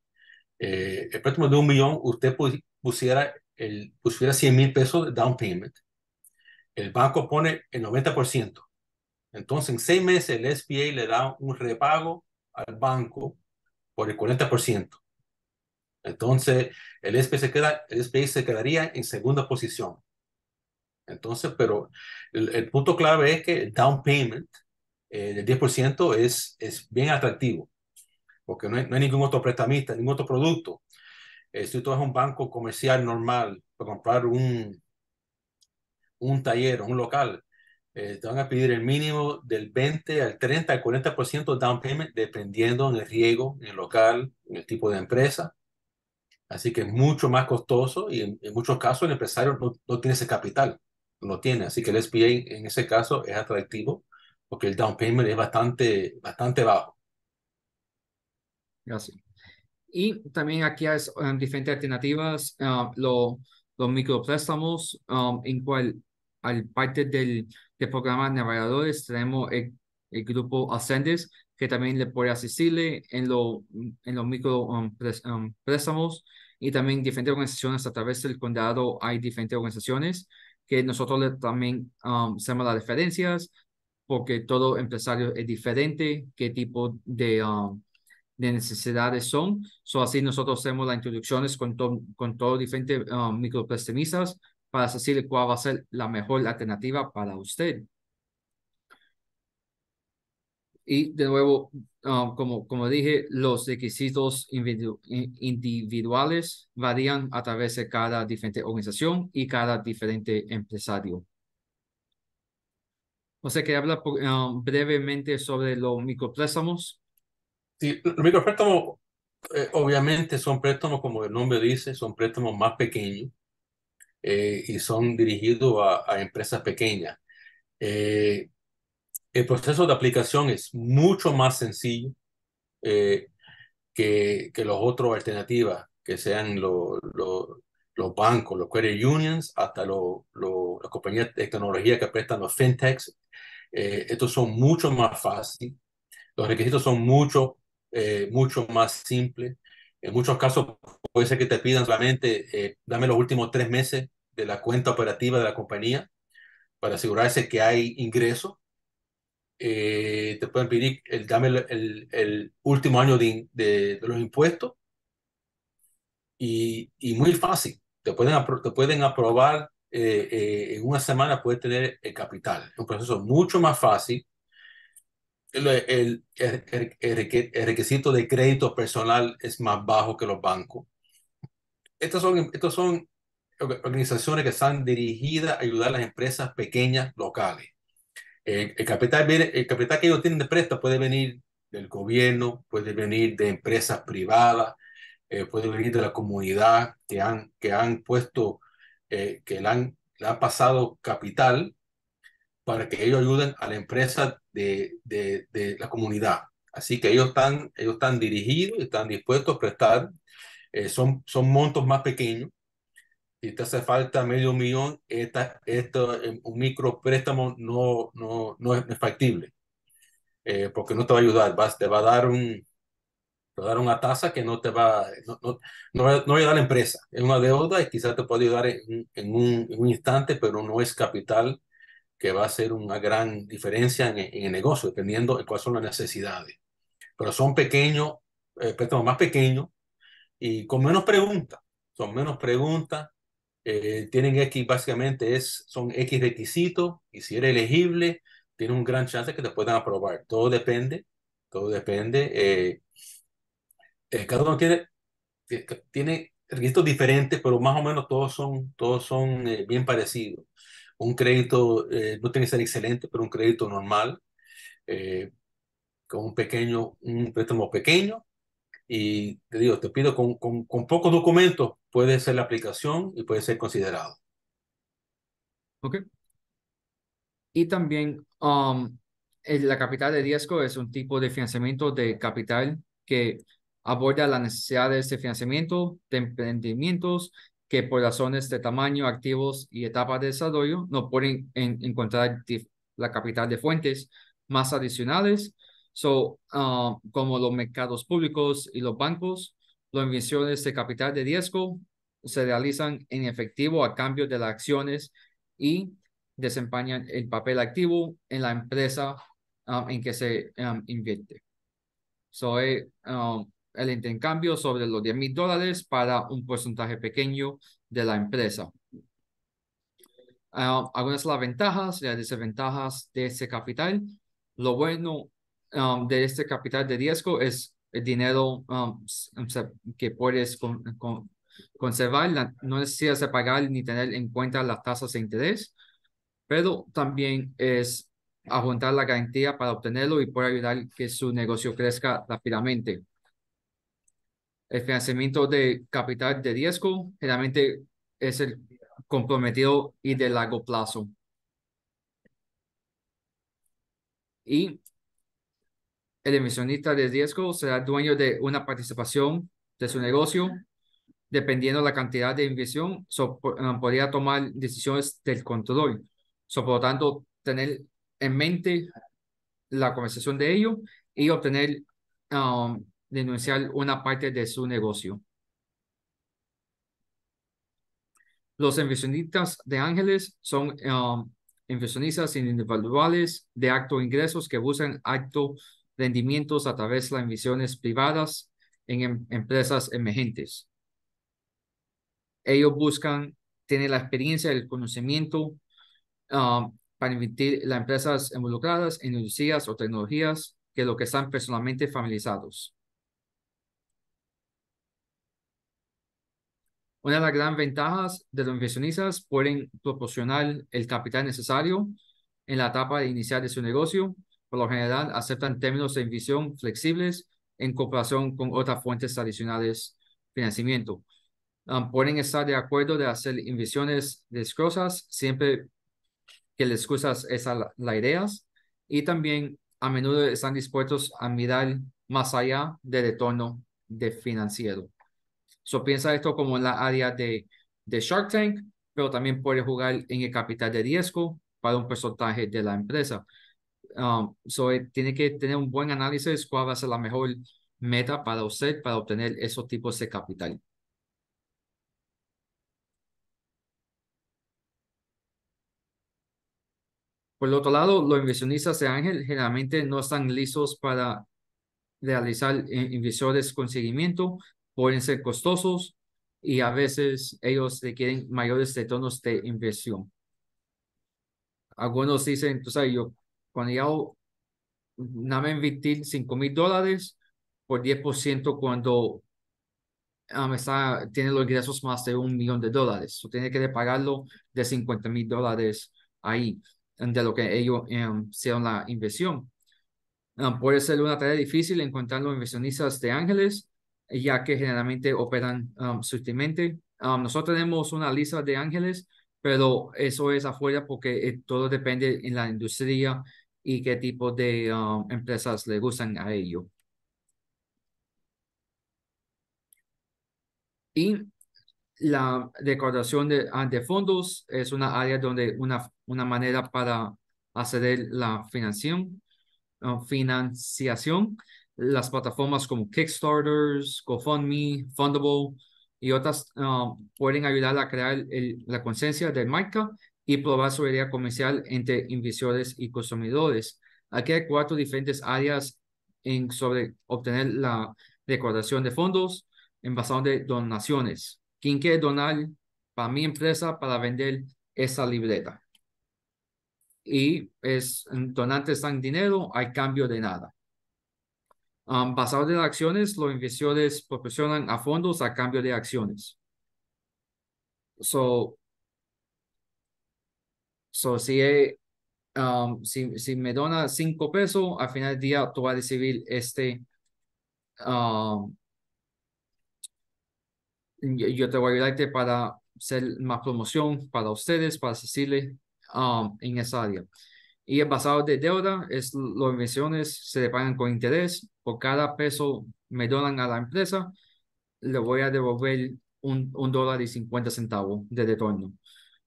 Eh, el préstamo de un millón, usted pusiera, el, pusiera 100 mil pesos de down payment. El banco pone el 90%. Entonces, en seis meses, el SBA le da un repago al banco por el 40%. Entonces, el SBA se, queda, el SBA se quedaría en segunda posición. Entonces, pero el, punto clave es que el down payment eh, del 10% es, es bien atractivo, porque no hay, no hay ningún otro prestamista, ningún otro producto. Eh, si tú vas a un banco comercial normal para comprar un, un taller, un local, eh, te van a pedir el mínimo del 20 al 30 al 40% down payment, dependiendo del el riego, en el local, en el tipo de empresa. Así que es mucho más costoso y en, en muchos casos el empresario no, no tiene ese capital no tiene. Así que el SPA en ese caso es atractivo porque el down payment es bastante, bastante bajo. Y también aquí hay um, diferentes alternativas, um, los micropréstamos, um, en cual al parte del, programa de navegadores tenemos el, grupo Ascendes, que también le puede asistirle en, lo, en los micropréstamos y también diferentes organizaciones a través del condado hay diferentes organizaciones que nosotros le, también um, hacemos las referencias porque todo empresario es diferente, qué tipo de, um, de necesidades son. así nosotros hacemos las introducciones con, todos con todos diferentes um, para decirle cuál va a ser la mejor alternativa para usted. Y de nuevo, Ah, como, como dije, los requisitos individuales varían a través de cada diferente organización y cada diferente empresario. O sea que habla ah, brevemente sobre los micropréstamos. Sí, los micropréstamos eh, obviamente son préstamos, como el nombre dice, son préstamos más pequeños eh, y son dirigidos a, empresas pequeñas. Eh, el proceso de aplicación es mucho más sencillo eh, que, que las otras alternativas, que sean los bancos, los credit unions, hasta lo, las compañías de tecnología que prestan los fintechs. Eh, estos son mucho más fáciles. Los requisitos son mucho, eh, mucho más simples. En muchos casos puede ser que te pidan solamente, dame los últimos tres meses de la cuenta operativa de la compañía para asegurarse que hay ingresos. Eh, te pueden pedir el, el, último año de, los impuestos y, muy fácil. Te pueden, te pueden aprobar eh, eh, en una semana, puedes tener el capital. Es un proceso mucho más fácil. El, el requisito de crédito personal es más bajo que los bancos. Estas son, estas son organizaciones que están dirigidas a ayudar a las empresas pequeñas locales eh, el, capital el capital que ellos tienen de préstamo puede venir del gobierno, puede venir de empresas privadas, eh, puede venir de la comunidad que han, que han puesto, eh, que le han, le han pasado capital para que ellos ayuden a la empresa de, de, la comunidad. Así que ellos están, ellos están dirigidos, están dispuestos a prestar, son, son montos más pequeños, si te hace falta medio millón, esta, esto eh, un micropréstamo no, no, no es factible, eh, porque no te va a ayudar, te va a dar un te va a dar una tasa que no te va, no, no, no, a ayudar la empresa. Es una deuda y quizás te puede ayudar en, un, instante, pero no es capital que va a hacer una gran diferencia en, el negocio, dependiendo de cuáles son las necesidades. Pero son pequeños, eh, préstamos más pequeños y con menos preguntas. Son menos preguntas, eh, tienen X básicamente es, son X requisitos y si eres elegible, tienes un gran chance que te puedan aprobar. Todo depende, todo depende. Eh, eh, cada uno tiene, tiene requisitos diferentes, pero más o menos todos son, todos son bien parecidos. Un crédito no tiene que ser excelente, pero un crédito normal, con un pequeño, un préstamo pequeño, y te digo, te pido, con, con, con pocos documentos puede ser la aplicación y puede ser considerado. Ok. Y también um, la capital de riesgo es un tipo de financiamiento de capital que aborda la necesidad de financiamiento de emprendimientos que por razones de tamaño, activos y etapas de desarrollo no pueden encontrar la capital de fuentes más adicionales So, um, como los mercados públicos y los bancos, las inversiones de capital de riesgo se realizan en efectivo a cambio de las acciones y desempeñan el papel activo en la empresa um, en que se um, invierte. So, eh, el intercambio sobre los 10 mil dólares para un porcentaje pequeño de la empresa. algunas de las ventajas y las desventajas de ese capital. Lo bueno Um, de este capital de riesgo es el dinero um, que puedes conservar, no necesitas pagar ni tener en cuenta las tasas de interés, pero también es ajuntar la garantía para obtenerlo y poder ayudar que su negocio crezca rápidamente. El financiamiento de capital de riesgo generalmente es el comprometido y de largo plazo. Y el inversionista de riesgo será dueño de una participación de su negocio, dependiendo la cantidad de inversión, ah, podría tomar decisiones del control. So, por tener en mente la conversación de ello y obtener, um, denunciar una parte de su negocio. Los inversionistas de ángeles son um, inversionistas individuales de acto ingresos que buscan acto rendimientos a través de las inversiones privadas en em-, empresas emergentes. Ellos buscan tener la experiencia, y el conocimiento ah, para invertir las empresas involucradas en industrias o tecnologías que lo que están personalmente familiarizados. Una de las grandes ventajas de los inversionistas pueden proporcionar el capital necesario en la etapa inicial de su negocio por lo general aceptan términos de inversión flexibles en comparación con otras fuentes adicionales de financiamiento. Ah, pueden estar de acuerdo de hacer inversiones riesgosas siempre que les excusas esa la, ideas y también a menudo están dispuestos a mirar más allá del retorno de financiero. So piensa esto como en la área de, de Shark Tank, pero también puede jugar en el capital de riesgo para un porcentaje de la empresa. Um, so, tiene que tener un buen análisis cuál va a ser la mejor meta para usted para obtener esos tipos de capital. Por el otro lado, los inversionistas de Ángel generalmente no están listos para realizar eh, inversiones con seguimiento, pueden ser costosos y a veces ellos requieren mayores retornos de inversión. Algunos dicen, tú sabes, yo cuando ya nada más invertir 5 mil dólares por 10% cuando ah, está, tiene los ingresos más de un millón de dólares. So, tiene que pagarlo de 50 mil dólares ahí, de lo que ellos um, hicieron la inversión. Ah, puede ser una tarea difícil encontrar los inversionistas de ángeles, ya que generalmente operan um, sutilmente. Um, nosotros tenemos una lista de ángeles, pero eso es afuera porque eh, todo depende en la industria y qué tipo de um, empresas le gustan a ello. Y la decoración de, ah, de, fondos es una área donde una, una manera para acceder la financiación, um, financiación. Las plataformas como Kickstarters, GoFundMe, Fundable y otras um, pueden ayudar a crear la conciencia de marca y probar área comercial entre inversores y consumidores. Aquí hay cuatro diferentes áreas en sobre obtener la recaudación de fondos en base de donaciones. quién quiere donar para mi empresa para vender esa libreta. Y es donantes dan dinero hay cambio de nada. Um, basado en acciones, los inversores proporcionan a fondos a cambio de acciones. So, So, eh, um, si, si, me dona 5 pesos, al final del día tú vas a recibir este... Um, yo, te voy a ayudarte para hacer más promoción para ustedes, para Cecilia um, en esa área. Y el pasado de deuda, es las inversiones se le pagan con interés. Por cada peso me donan a la empresa, le voy a devolver un, un dólar y 50 centavos de retorno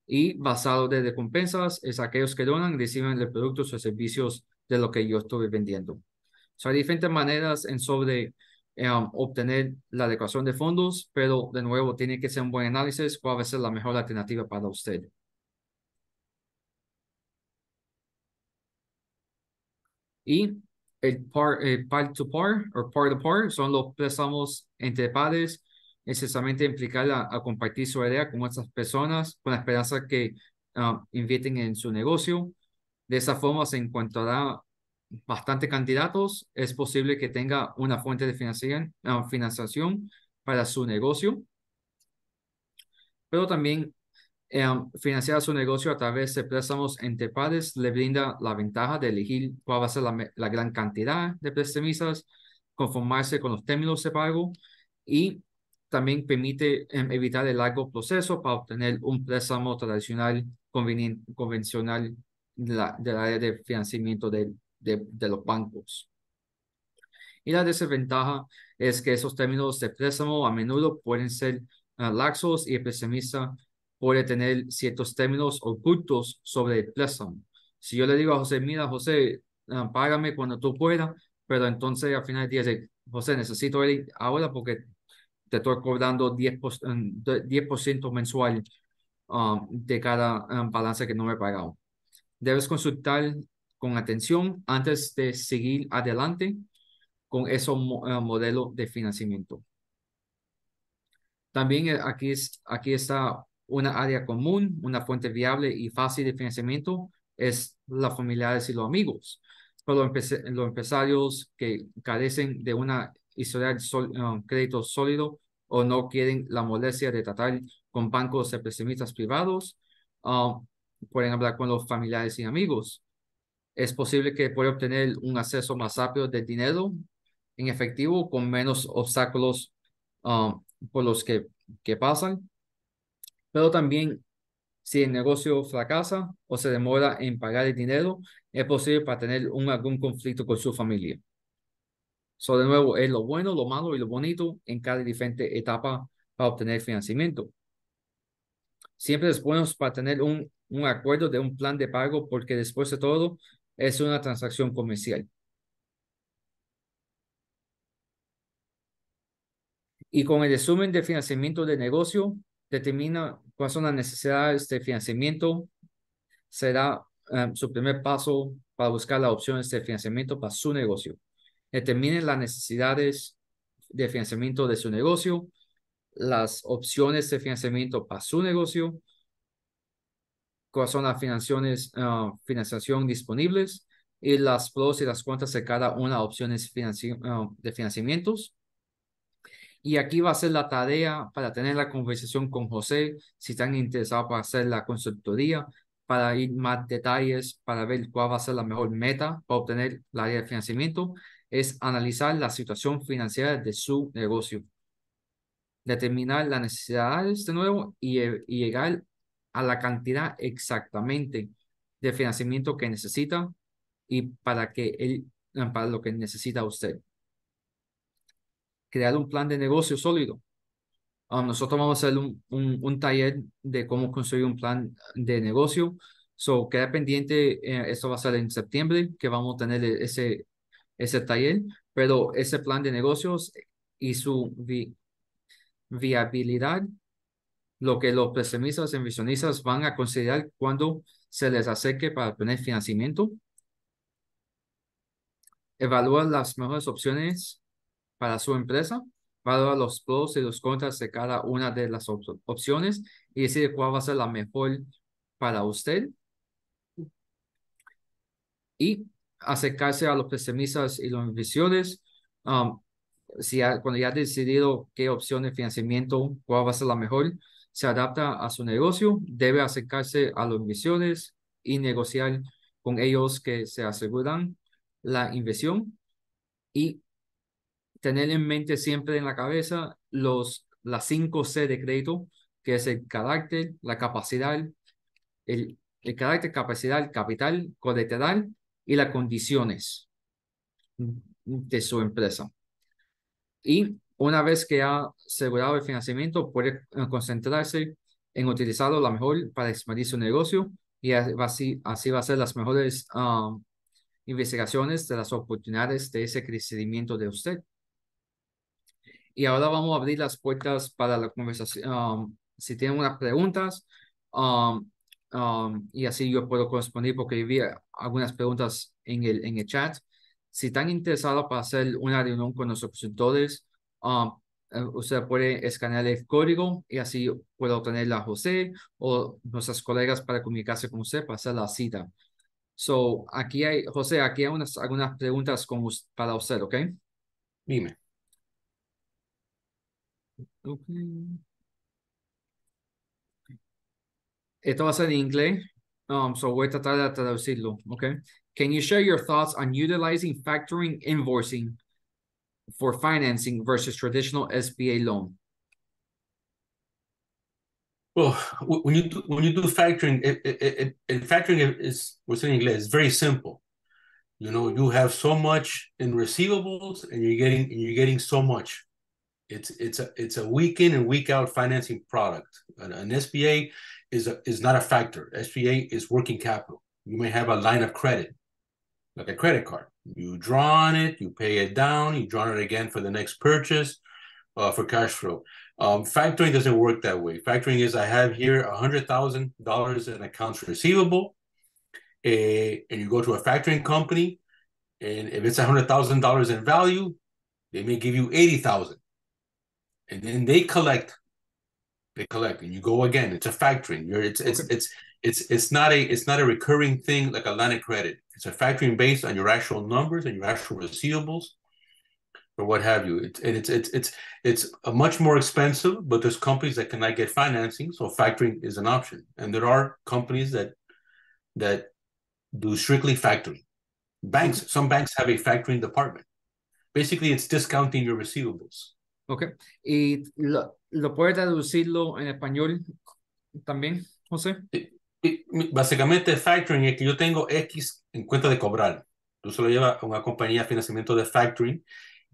y basado de recompensas es aquellos que donan y reciben los productos o servicios de lo que yo estuve vendiendo. hay diferentes maneras en sobre eh, um, obtener la adecuación de fondos, pero de nuevo tiene que ser un buen análisis cuál va a ser la mejor alternativa para usted. Y el par, el eh, par to par o par to par son los préstamos entre pares necesariamente implicar a, compartir su idea con otras personas con la esperanza que ah, invierten en su negocio. De esa forma se encontrará bastante candidatos. Es posible que tenga una fuente de financiación, ah, financiación para su negocio, pero también eh, financiar su negocio a través de préstamos entre pares le brinda la ventaja de elegir cuál va a ser la, la gran cantidad de prestamistas, conformarse con los términos de pago y también permite em, evitar el largo proceso para obtener un préstamo tradicional convencional del la, del área de financiamiento de, de, los bancos. Y la desventaja es que esos términos de préstamo a menudo pueden ser ah, laxos y el pesimista puede tener ciertos términos ocultos sobre el préstamo. Si yo le digo a José, mira, José, ah, págame cuando tú puedas, pero entonces al final del día dice, José, necesito ir ahora porque te estoy cobrando 10%, mensual um, de cada um, que no me he pagado. Debes consultar con atención antes de seguir adelante con ese eh, modelo de financiamiento. También eh, aquí, es, aquí está una área común, una fuente viable y fácil de financiamiento es las familiares y los amigos. Pero los empresarios que carecen de una y se le da ah, crédito sólido o no quieren la molestia de tratar con bancos de pesimistas privados, ah, pueden hablar con los familiares y amigos. Es posible que pueda obtener un acceso más rápido de dinero en efectivo con menos obstáculos ah, por los que, que pasan. Pero también si el negocio fracasa o se demora en pagar el dinero, es posible para tener algún conflicto con su familia. So, de nuevo, es lo bueno, lo malo y lo bonito en cada diferente etapa para obtener financiamiento. Siempre es bueno para tener un, un acuerdo de un plan de pago porque después de todo es una transacción comercial. Y con el resumen de financiamiento de negocio, determina cuáles son las necesidades de financiamiento. Será eh, su primer paso para buscar las opciones de financiamiento para su negocio determine las necesidades de financiamiento de su negocio, las opciones de financiamiento para su negocio, cuáles son las financiaciones, ah, financiación disponibles y las pros y las cuantas de cada una opciones financi ah, de financiamientos. Y aquí va a ser la tarea para tener la conversación con José, si están interesados para hacer la consultoría, para ir más detalles, para ver cuál va a ser la mejor meta para obtener la área de financiamiento es analizar la situación financiera de su negocio, determinar las necesidades de nuevo y, eh, llegar a la cantidad exactamente de financiamiento que necesita y para, que para lo que necesita usted. Crear un plan de negocio sólido. Ah, nosotros vamos a hacer un, un, taller de cómo construir un plan de negocio. So, queda pendiente, eh, esto va a ser en septiembre, que vamos a tener e-, ese, ese taller, pero ese plan de negocios y su viabilidad, lo que los pesimistas y visionistas van a considerar cuando se les acerque para obtener financiamiento. Evalúa las mejores opciones para su empresa, valora los pros y los contras de cada una de las opciones y decide cuál va a ser la mejor para usted. Y acercarse a los pesimistas y las visiones. Um, si cuando ya ha decidido qué opción de financiamiento, cuál va a ser la mejor, se adapta a su negocio, debe acercarse a los inversiones y negociar con ellos que se aseguran la inversión y tener en mente siempre en la cabeza los, las 5 C de crédito, que es el carácter, la capacidad, el, el carácter, capacidad, capital, colateral y las condiciones de su empresa. Y una vez que ha asegurado el financiamiento, puede eh, concentrarse en utilizarlo la mejor para expandir su negocio y así, así va a ser las mejores ah, investigaciones de las oportunidades de ese crecimiento de usted. Y ahora vamos a abrir las puertas para la conversación. Ah, si tienen unas preguntas, ah, Um, y así yo puedo responder porque había algunas preguntas en el, en el chat. Si están interesados para hacer una reunión con nuestros presentadores, um, eh, usted puede escanear el código y así puedo obtenerla a José o nuestras colegas para comunicarse con usted para hacer la cita. So, aquí hay, José, aquí hay unas, algunas preguntas con, para usted, ¿ok? Dime. Okay. It was in English, um, so voy a tratar de traducirlo, okay? Can you share your thoughts on utilizing factoring invoicing for financing versus traditional SBA loan? Well, when you do, when you do factoring, it, it, it, factoring is we're saying English, it's very simple. You know, you have so much in receivables, and you're getting and you're getting so much. It's it's a it's a week in and week out financing product. An, an SBA is a, is not a factor. SBA is working capital. You may have a line of credit, like a credit card. You draw on it, you pay it down, you draw on it again for the next purchase, uh, for cash flow. Um, factoring doesn't work that way. Factoring is I have here a hundred thousand dollars in accounts receivable, a, eh, and you go to a factoring company, and if it's a hundred thousand dollars in value, they may give you eighty thousand, and then they collect they collect and you go again it's a factoring you're it's it's, okay. it's it's it's not a it's not a recurring thing like a line of credit it's a factoring based on your actual numbers and your actual receivables or what have you It's and it's it's it's it's a much more expensive but there's companies that cannot get financing so factoring is an option and there are companies that that do strictly factoring banks mm-hmm. some banks have a factoring department basically it's discounting your receivables Ok. ¿Y lo, lo puedes traducirlo en español también, José? básicamente, factoring es que yo tengo X en cuenta de cobrar. Tú se lo llevas a una compañía de financiamiento de factoring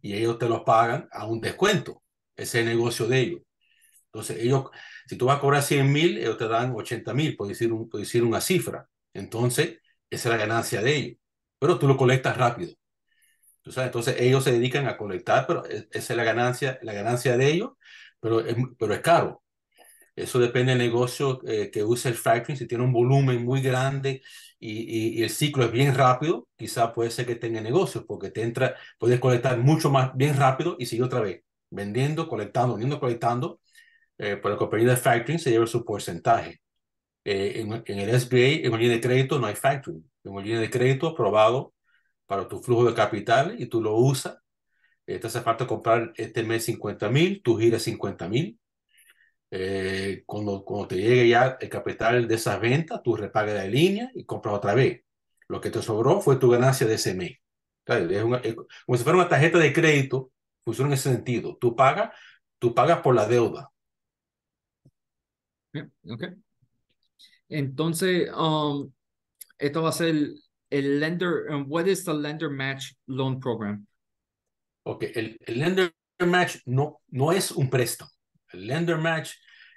y ellos te lo pagan a un descuento. Ese es el negocio de ellos. Entonces, ellos, si tú vas a cobrar 100 mil, ellos te dan 80 mil, por decir, un, decir una cifra. Entonces, esa es la ganancia de ellos. Pero tú lo colectas rápido entonces ellos se dedican a colectar, pero e, esa es la ganancia, la ganancia de ellos, pero es, pero es caro. Eso depende del negocio eh, que use el factoring. Si tiene un volumen muy grande y, el ciclo es bien rápido, quizá puede ser que tenga negocios, porque te entra, puedes colectar mucho más bien rápido y sigue otra vez, vendiendo, colectando, vendiendo, colectando. Por la compañía de factoring se lleva su porcentaje. Eh, en, en, el SBA, en una línea de crédito, no hay factoring. En una línea de crédito aprobado para tu flujo de capital y tú lo usas. Entonces eh, te hace falta comprar este mes 50 mil, tú giras 50 mil. Eh, cuando, cuando te llegue ya el capital de esas ventas, tú repagas la línea y compras otra vez. Lo que te sobró fue tu ganancia de ese mes. es como si fuera una tarjeta de crédito, funciona en ese sentido. Tú pagas, tú pagas por la deuda. Okay. Entonces, um, esto va a ser el lender, eh, what is lender match loan program? Ok, el, lender match no, no es un préstamo. El lender match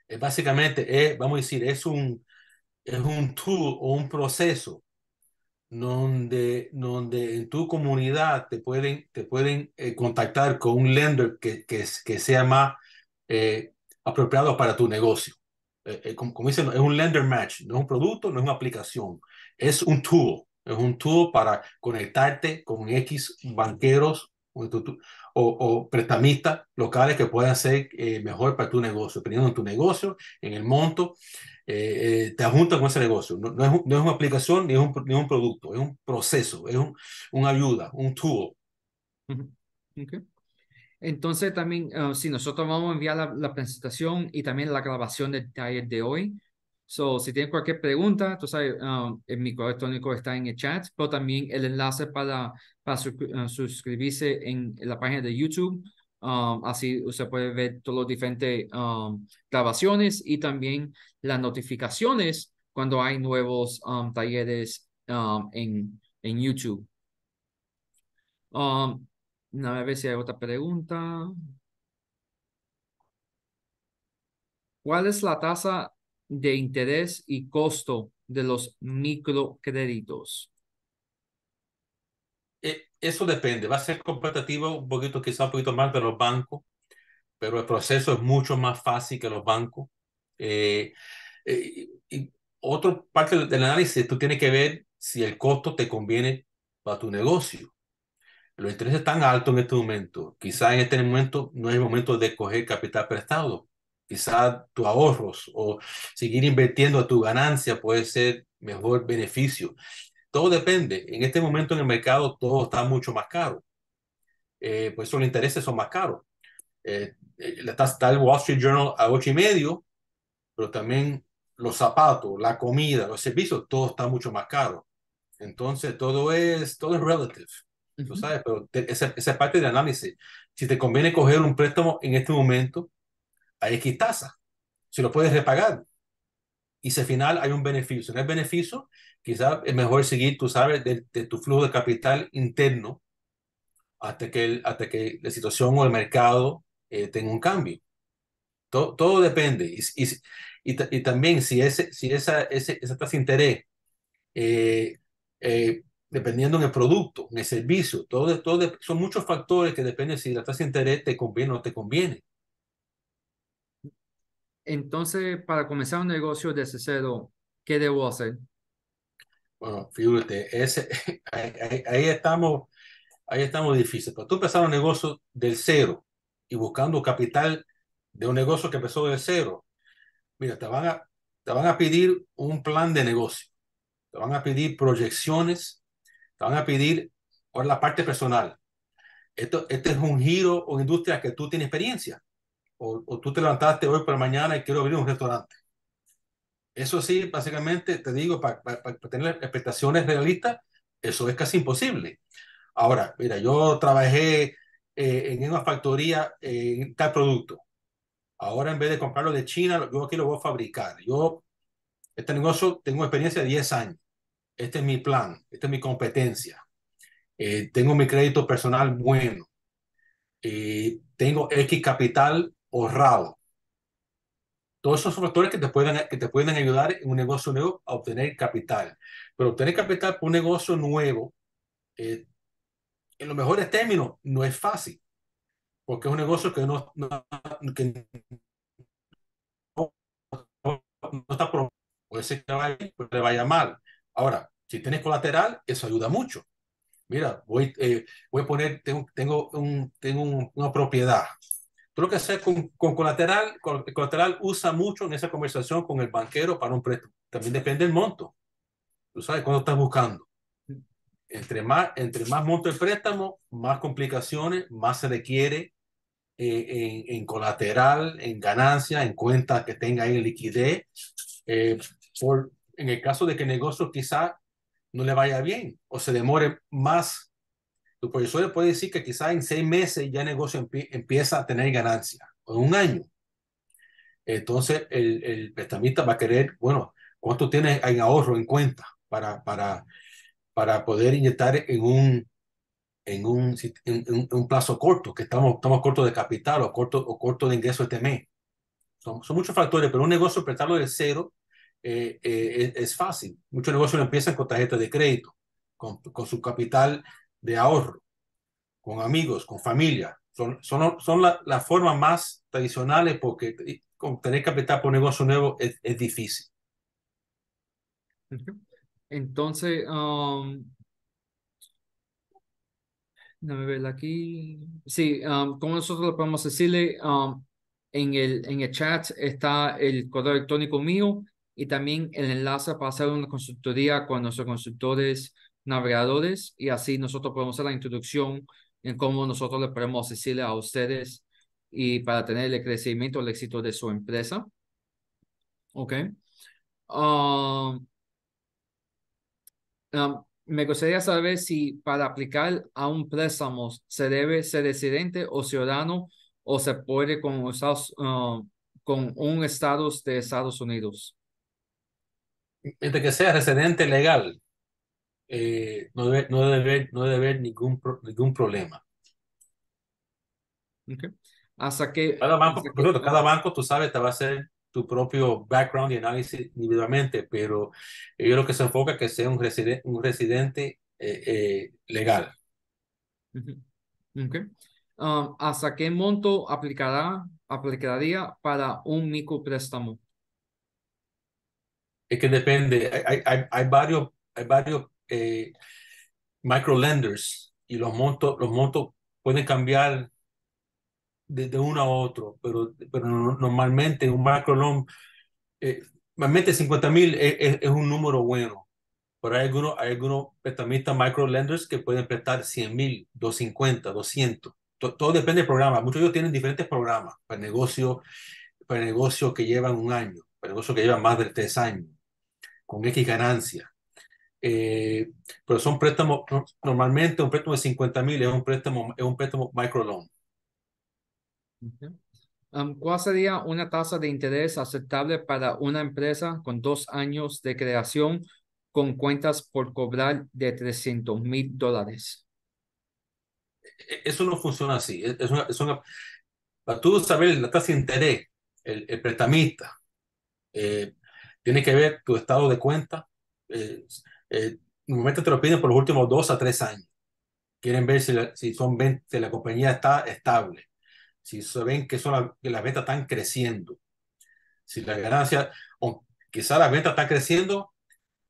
eh, básicamente es, eh, vamos a decir, es un, es un tool o un proceso donde, donde en tu comunidad te pueden, te pueden contactar con un lender que, que, que sea más apropiado para tu negocio. como, como, dicen, es un lender match, no es un producto, no es una aplicación, es un tool, es un tool para conectarte con X banqueros o, prestamistas locales que puedan ser eh, mejor para tu negocio, dependiendo de tu negocio, en el monto, eh, eh, te juntas con ese negocio. No, es, una aplicación ni es, un, ni un, producto, es un proceso, es un, una ayuda, un tool. Entonces también, ah, si nosotros vamos a enviar la, la presentación y también la grabación del taller de hoy So, si tienen cualquier pregunta, tú sabes, ah, en mi correo electrónico está en el chat, pero también el enlace para, para ah, suscribirse en la página de YouTube. Ah, así usted puede ver todas las diferentes grabaciones y también las notificaciones cuando hay nuevos talleres en, en YouTube. a ver si hay otra pregunta. ¿Cuál es la tasa de interés y costo de los microcréditos? Eh, eso depende, va a ser competitivo un poquito, quizá un poquito más de los bancos, pero el proceso es mucho más fácil que los bancos. Eh, eh, y otra parte del análisis, tú tienes que ver si el costo te conviene para tu negocio. Los intereses están altos en este momento. Quizá en este momento no es el momento de coger capital prestado. Quizás tus ahorros o seguir invirtiendo a tu ganancia puede ser mejor beneficio. Todo depende. En este momento en el mercado todo está mucho más caro. Eh, por eso los intereses son más caros. Eh, eh está, el Wall Street Journal a ocho y medio, pero también los zapatos, la comida, los servicios, todo está mucho más caro. Entonces todo es, todo relative. sabes, pero esa, esa parte del análisis. Si te conviene coger un préstamo en este momento, hay X tasa. Si lo puedes repagar. Y si al final hay un beneficio, si el beneficio, quizás es mejor seguir, tú sabes, de, tu flujo de capital interno hasta que, hasta que la situación o el mercado eh, tenga un cambio. Todo, todo depende. Y, y, y, también si, ese, si esa, ese, esa tasa de interés, eh, eh, dependiendo en el producto, en el servicio, todo, todo, son muchos factores que dependen si la tasa de interés te conviene o no te conviene. Entonces, para comenzar un negocio desde cero, ¿qué debo hacer? Bueno, fíjate, [LAUGHS] ahí, estamos, ahí estamos difícil. tú empezar un negocio del cero y buscando capital de un negocio que empezó del cero, mira, te van a, te van a pedir un plan de negocio, te van a pedir proyecciones, te van a pedir por la parte personal. Esto, este es un giro o industria que tú tienes experiencia o, tú te levantaste hoy para mañana y quiero abrir un restaurante. Eso sí, básicamente, te digo, para, tener expectaciones realistas, eso es casi imposible. Ahora, mira, yo trabajé eh, en una factoría eh, en tal producto. Ahora, en vez de comprarlo de China, yo aquí lo voy a fabricar. Yo, este negocio, tengo experiencia de 10 años. Este es mi plan, esta es mi competencia. Eh, tengo mi crédito personal bueno. tengo X capital ahorrado. Todos esos factores que te, pueden, que te pueden ayudar en un negocio nuevo a obtener capital. Pero obtener capital por un negocio nuevo, eh, en los mejores términos, no es fácil. Porque es un negocio que no, que no, está por Puede ser que vaya, le vaya mal. Ahora, si tienes colateral, eso ayuda mucho. Mira, voy, eh, voy a poner, tengo, tengo, un, tengo una propiedad Tú lo que hacer con, colateral, colateral usa mucho en esa conversación con el banquero para un préstamo. También depende del monto. Tú sabes cuándo estás buscando. Entre más, entre más monto el préstamo, más complicaciones, más se requiere eh, en, colateral, en ganancia, en cuenta que tenga ahí en liquidez. Eh, por, en el caso de que el negocio quizá no le vaya bien o se demore más tu profesor puede decir que quizá en seis meses ya el negocio empieza a tener ganancia, o en un año. Entonces, el, prestamista va a querer, bueno, ¿cuánto tienes en ahorro, en cuenta, para, para, para poder inyectar en un, en un, un plazo corto, que estamos, estamos cortos de capital o corto, o corto de ingreso este mes? Son, son muchos factores, pero un negocio prestarlo de cero eh, eh, es, fácil. Muchos negocios lo empiezan con tarjeta de crédito, con, con su capital de ahorro, con amigos, con familia. Son, son, son las la formas más tradicionales porque tener capital por negocio nuevo es, es difícil. Entonces, um, me verla aquí. Sí, um, como nosotros lo podemos decirle, um, en, el, en el chat está el correo electrónico mío y también el enlace para hacer una consultoría con nuestros consultores navegadores y así nosotros podemos hacer la introducción en cómo nosotros le podemos decirle a ustedes y para tener el crecimiento, el éxito de su empresa. Ok. Um, um, me gustaría saber si para aplicar a un préstamo se debe ser residente o ciudadano o se puede con, um, con un estado de Estados Unidos. de que sea residente legal. Eh, no, debe, no, debe haber, no debe ningún, ningún problema. Hasta que... Cada banco, cada banco, tú sabes, te va a hacer tu propio background y análisis individualmente, pero yo lo que se enfoca que sea un, un residente eh, eh, legal. Um, ¿Hasta qué monto aplicará, aplicaría para un micropréstamo? Es que depende, hay, hay, hay varios, hay varios micro eh, microlenders y los montos, los montos pueden cambiar de, uno a otro, pero, pero normalmente un macro eh, normalmente 50 mil es, un número bueno, pero hay algunos, hay algunos prestamistas microlenders que pueden prestar 100 mil, 250, 200. Todo, todo depende del programa. Muchos ellos tienen diferentes programas para negocios para negocio que llevan un año, para negocios que llevan más de tres años, con X ganancias eh, pero son préstamos, normalmente un préstamo de 50 mil es un préstamo, es un préstamo microloan. ¿Cuál sería una tasa de interés aceptable para una empresa con dos años de creación con cuentas por cobrar de 300 mil dólares? E, eso no funciona así. Es una, para tú saber la tasa de interés, el, el prestamista, eh, tiene que ver tu estado de cuenta. Eh, eh, normalmente te lo piden por los últimos dos a tres años. Quieren ver si, la, si son la compañía está estable, si se ven que, son las ventas están creciendo, si las ganancias, o quizás las ventas están creciendo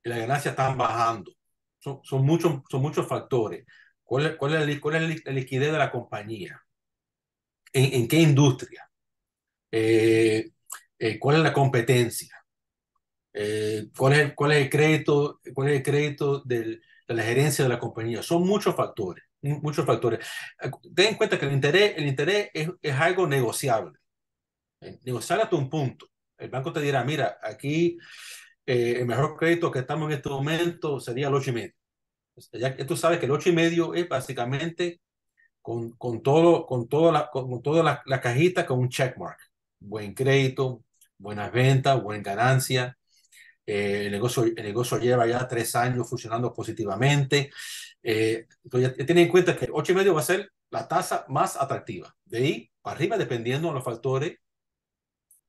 y las ganancias están bajando. Son, muchos, son muchos factores. ¿Cuál es, es, la liquidez de la compañía? ¿En, qué industria? Eh, eh, ¿Cuál es la competencia? Eh, cuál, es, el crédito, cuál es el crédito de la gerencia de la compañía. Son muchos factores, muchos factores. Ah, ten en cuenta que el interés, el interés es, es algo negociable. Eh, negociar hasta un punto. El banco te dirá, mira, aquí eh, el mejor crédito que estamos en este momento sería el medio, Ya tú sabes que el medio es básicamente con, con, todo, con toda la con, toda la, cajita con un checkmark. Buen crédito, buenas ventas, buena ganancia, eh, el, negocio, el negocio lleva ya tres años funcionando positivamente. Eh, entonces, tienen en cuenta que 8,5 va a ser la tasa más atractiva. De ahí para arriba, dependiendo de los factores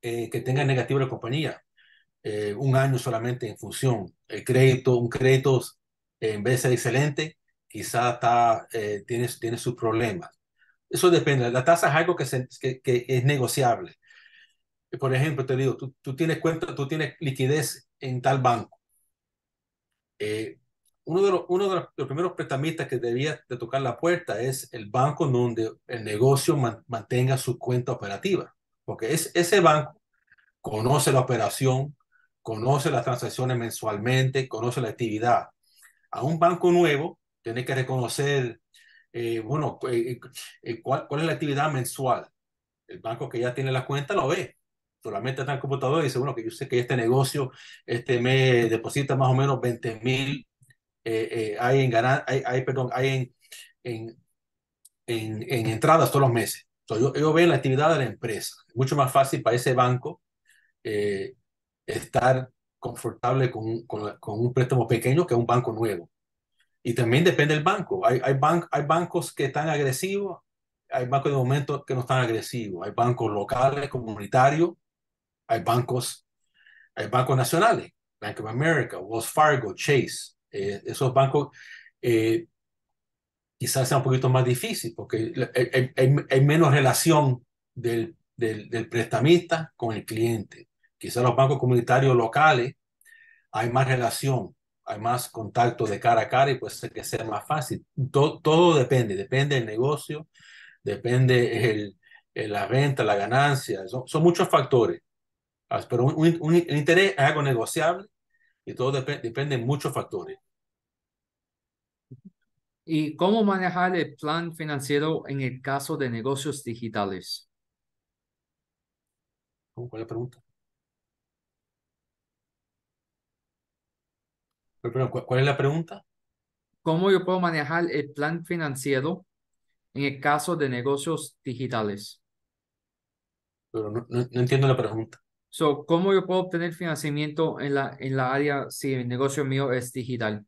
eh, que tengan negativo la compañía. Eh, un año solamente en función. El crédito, un crédito en vez de ser excelente, quizá está, tiene, tiene sus problemas. Eso depende. La tasa es algo que, que es negociable. Por ejemplo, te digo, tú, tú, tienes cuenta, tú tienes liquidez en tal banco. Eh, uno de, los, primeros prestamistas que debía de tocar la puerta es el banco donde el negocio mantenga su cuenta operativa, porque es, ese banco conoce la operación, conoce las transacciones mensualmente, conoce la actividad. A un banco nuevo tiene que reconocer, eh, bueno, eh, cuál es la actividad mensual. El banco que ya tiene la cuenta lo ve, solamente está el computador y dice, bueno, que yo sé que este negocio este me deposita más o menos 20 mil, eh, eh, hay en ganar, hay, perdón, hay en, en, en, entradas todos los meses. Entonces, yo ven la actividad de la empresa. Es mucho más fácil para ese banco eh, estar confortable con, con, con, un préstamo pequeño que un banco nuevo. Y también depende del banco. Hay, hay, hay bancos que están agresivos, hay bancos de momento que no están agresivos, hay bancos locales, comunitarios, hay bancos, hay bancos nacionales, Bank of America, Wells Fargo, Chase, eh, esos bancos eh, quizás sea un poquito más difícil porque hay, menos relación del, del, prestamista con el cliente. Quizás los bancos comunitarios locales hay más relación, hay más contacto de cara a cara y puede ser que sea más fácil. todo, depende, depende del negocio, depende el, la venta, la ganancia, son muchos factores. Ah, pero un, el interés es algo negociable y todo depende de muchos factores. ¿Y cómo manejar el plan financiero en el caso de negocios digitales? ¿Cuál es la pregunta? ¿Cuál es la pregunta? ¿Cómo yo puedo manejar el plan financiero en el caso de negocios digitales? Pero no, no entiendo la pregunta. ¿Cómo yo puedo obtener financiamiento en la, en la área si el negocio mío es digital?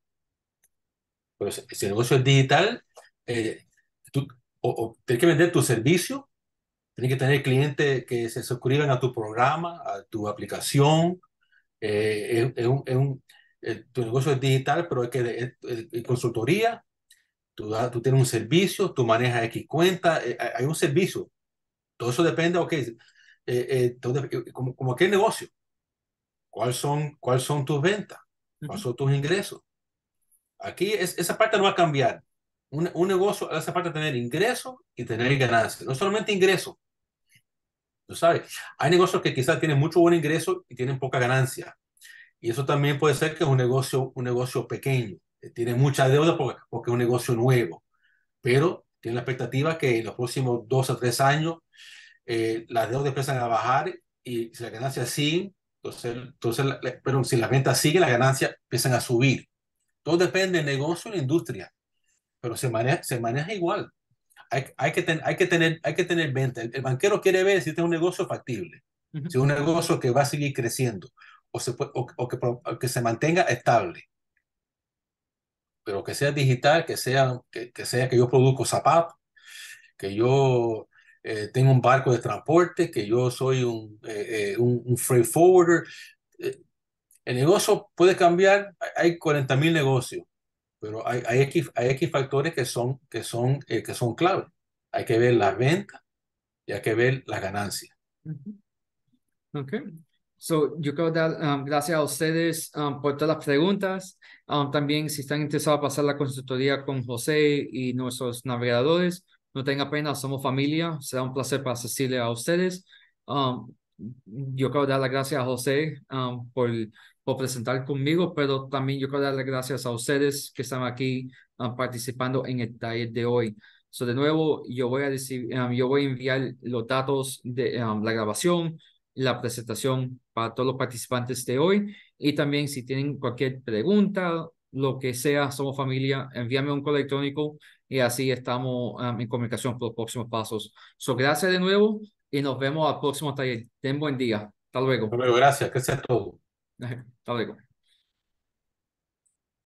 Pues si el negocio es digital, eh, tú o, tienes que vender tu servicio, tienes que tener clientes que se suscriban a tu programa, a tu aplicación. Eh, es, un, es un, eh, tu negocio es digital, pero es que consultoría. Tú, tú tienes un servicio, tú manejas X cuenta, hay un servicio. Todo eso depende, ok, eh, eh, eh, eh, como, como, qué negocio. ¿Cuáles son, son tus ventas? ¿Cuáles son tus ingresos? Aquí esa parte no va a cambiar. Un, negocio hace falta tener ingresos y tener ganancias. No solamente ingresos. ¿Tú sabes? Hay negocios que quizás tienen mucho buen ingreso y tienen poca ganancia. Y eso también puede ser que es un negocio, un negocio pequeño. tiene mucha deuda porque, porque es un negocio nuevo. Pero tiene la expectativa que en los próximos dos a tres años eh, las deudas empiezan a bajar y si la ganancia siguen, entonces, entonces pero si las ventas sigue las ganancias empiezan a subir. Todo depende del negocio y la industria, pero se maneja, se maneja igual. Hay, hay, que hay, que tener, hay que tener venta. El, banquero quiere ver si este un negocio factible, si es un negocio que va a seguir creciendo o, se que, se mantenga estable. Pero que sea digital, que sea que, que sea que yo produzco zapatos, que yo eh, tengo un barco de transporte, que yo soy un, eh, eh, un, un, freight forwarder. el negocio puede cambiar, hay 40 mil negocios, pero hay, hay, X, hay factores que son, que son, que son clave. Hay que ver las ventas y hay que ver la ganancia. Ok. So, yo quiero dar um, gracias a ustedes um, por todas las preguntas. Um, también si están interesados en pasar la consultoría con José y nuestros navegadores, no tenga pena, somos familia, será un placer para asistirle a ustedes. Um, yo quiero dar las gracias a José um, por, por, presentar conmigo, pero también yo quiero dar las gracias a ustedes que están aquí um, participando en el taller de hoy. de nuevo, yo voy a, decir, yo voy a enviar los datos de la grabación, la presentación para todos los participantes de hoy y también si tienen cualquier pregunta lo que sea, somos familia, envíame un correo electrónico y así estamos ah, en comunicación por los próximos pasos. gracias de nuevo y nos vemos al próximo taller. Ten buen día. Hasta luego. luego, gracias. que sea todo. [LAUGHS] Hasta luego.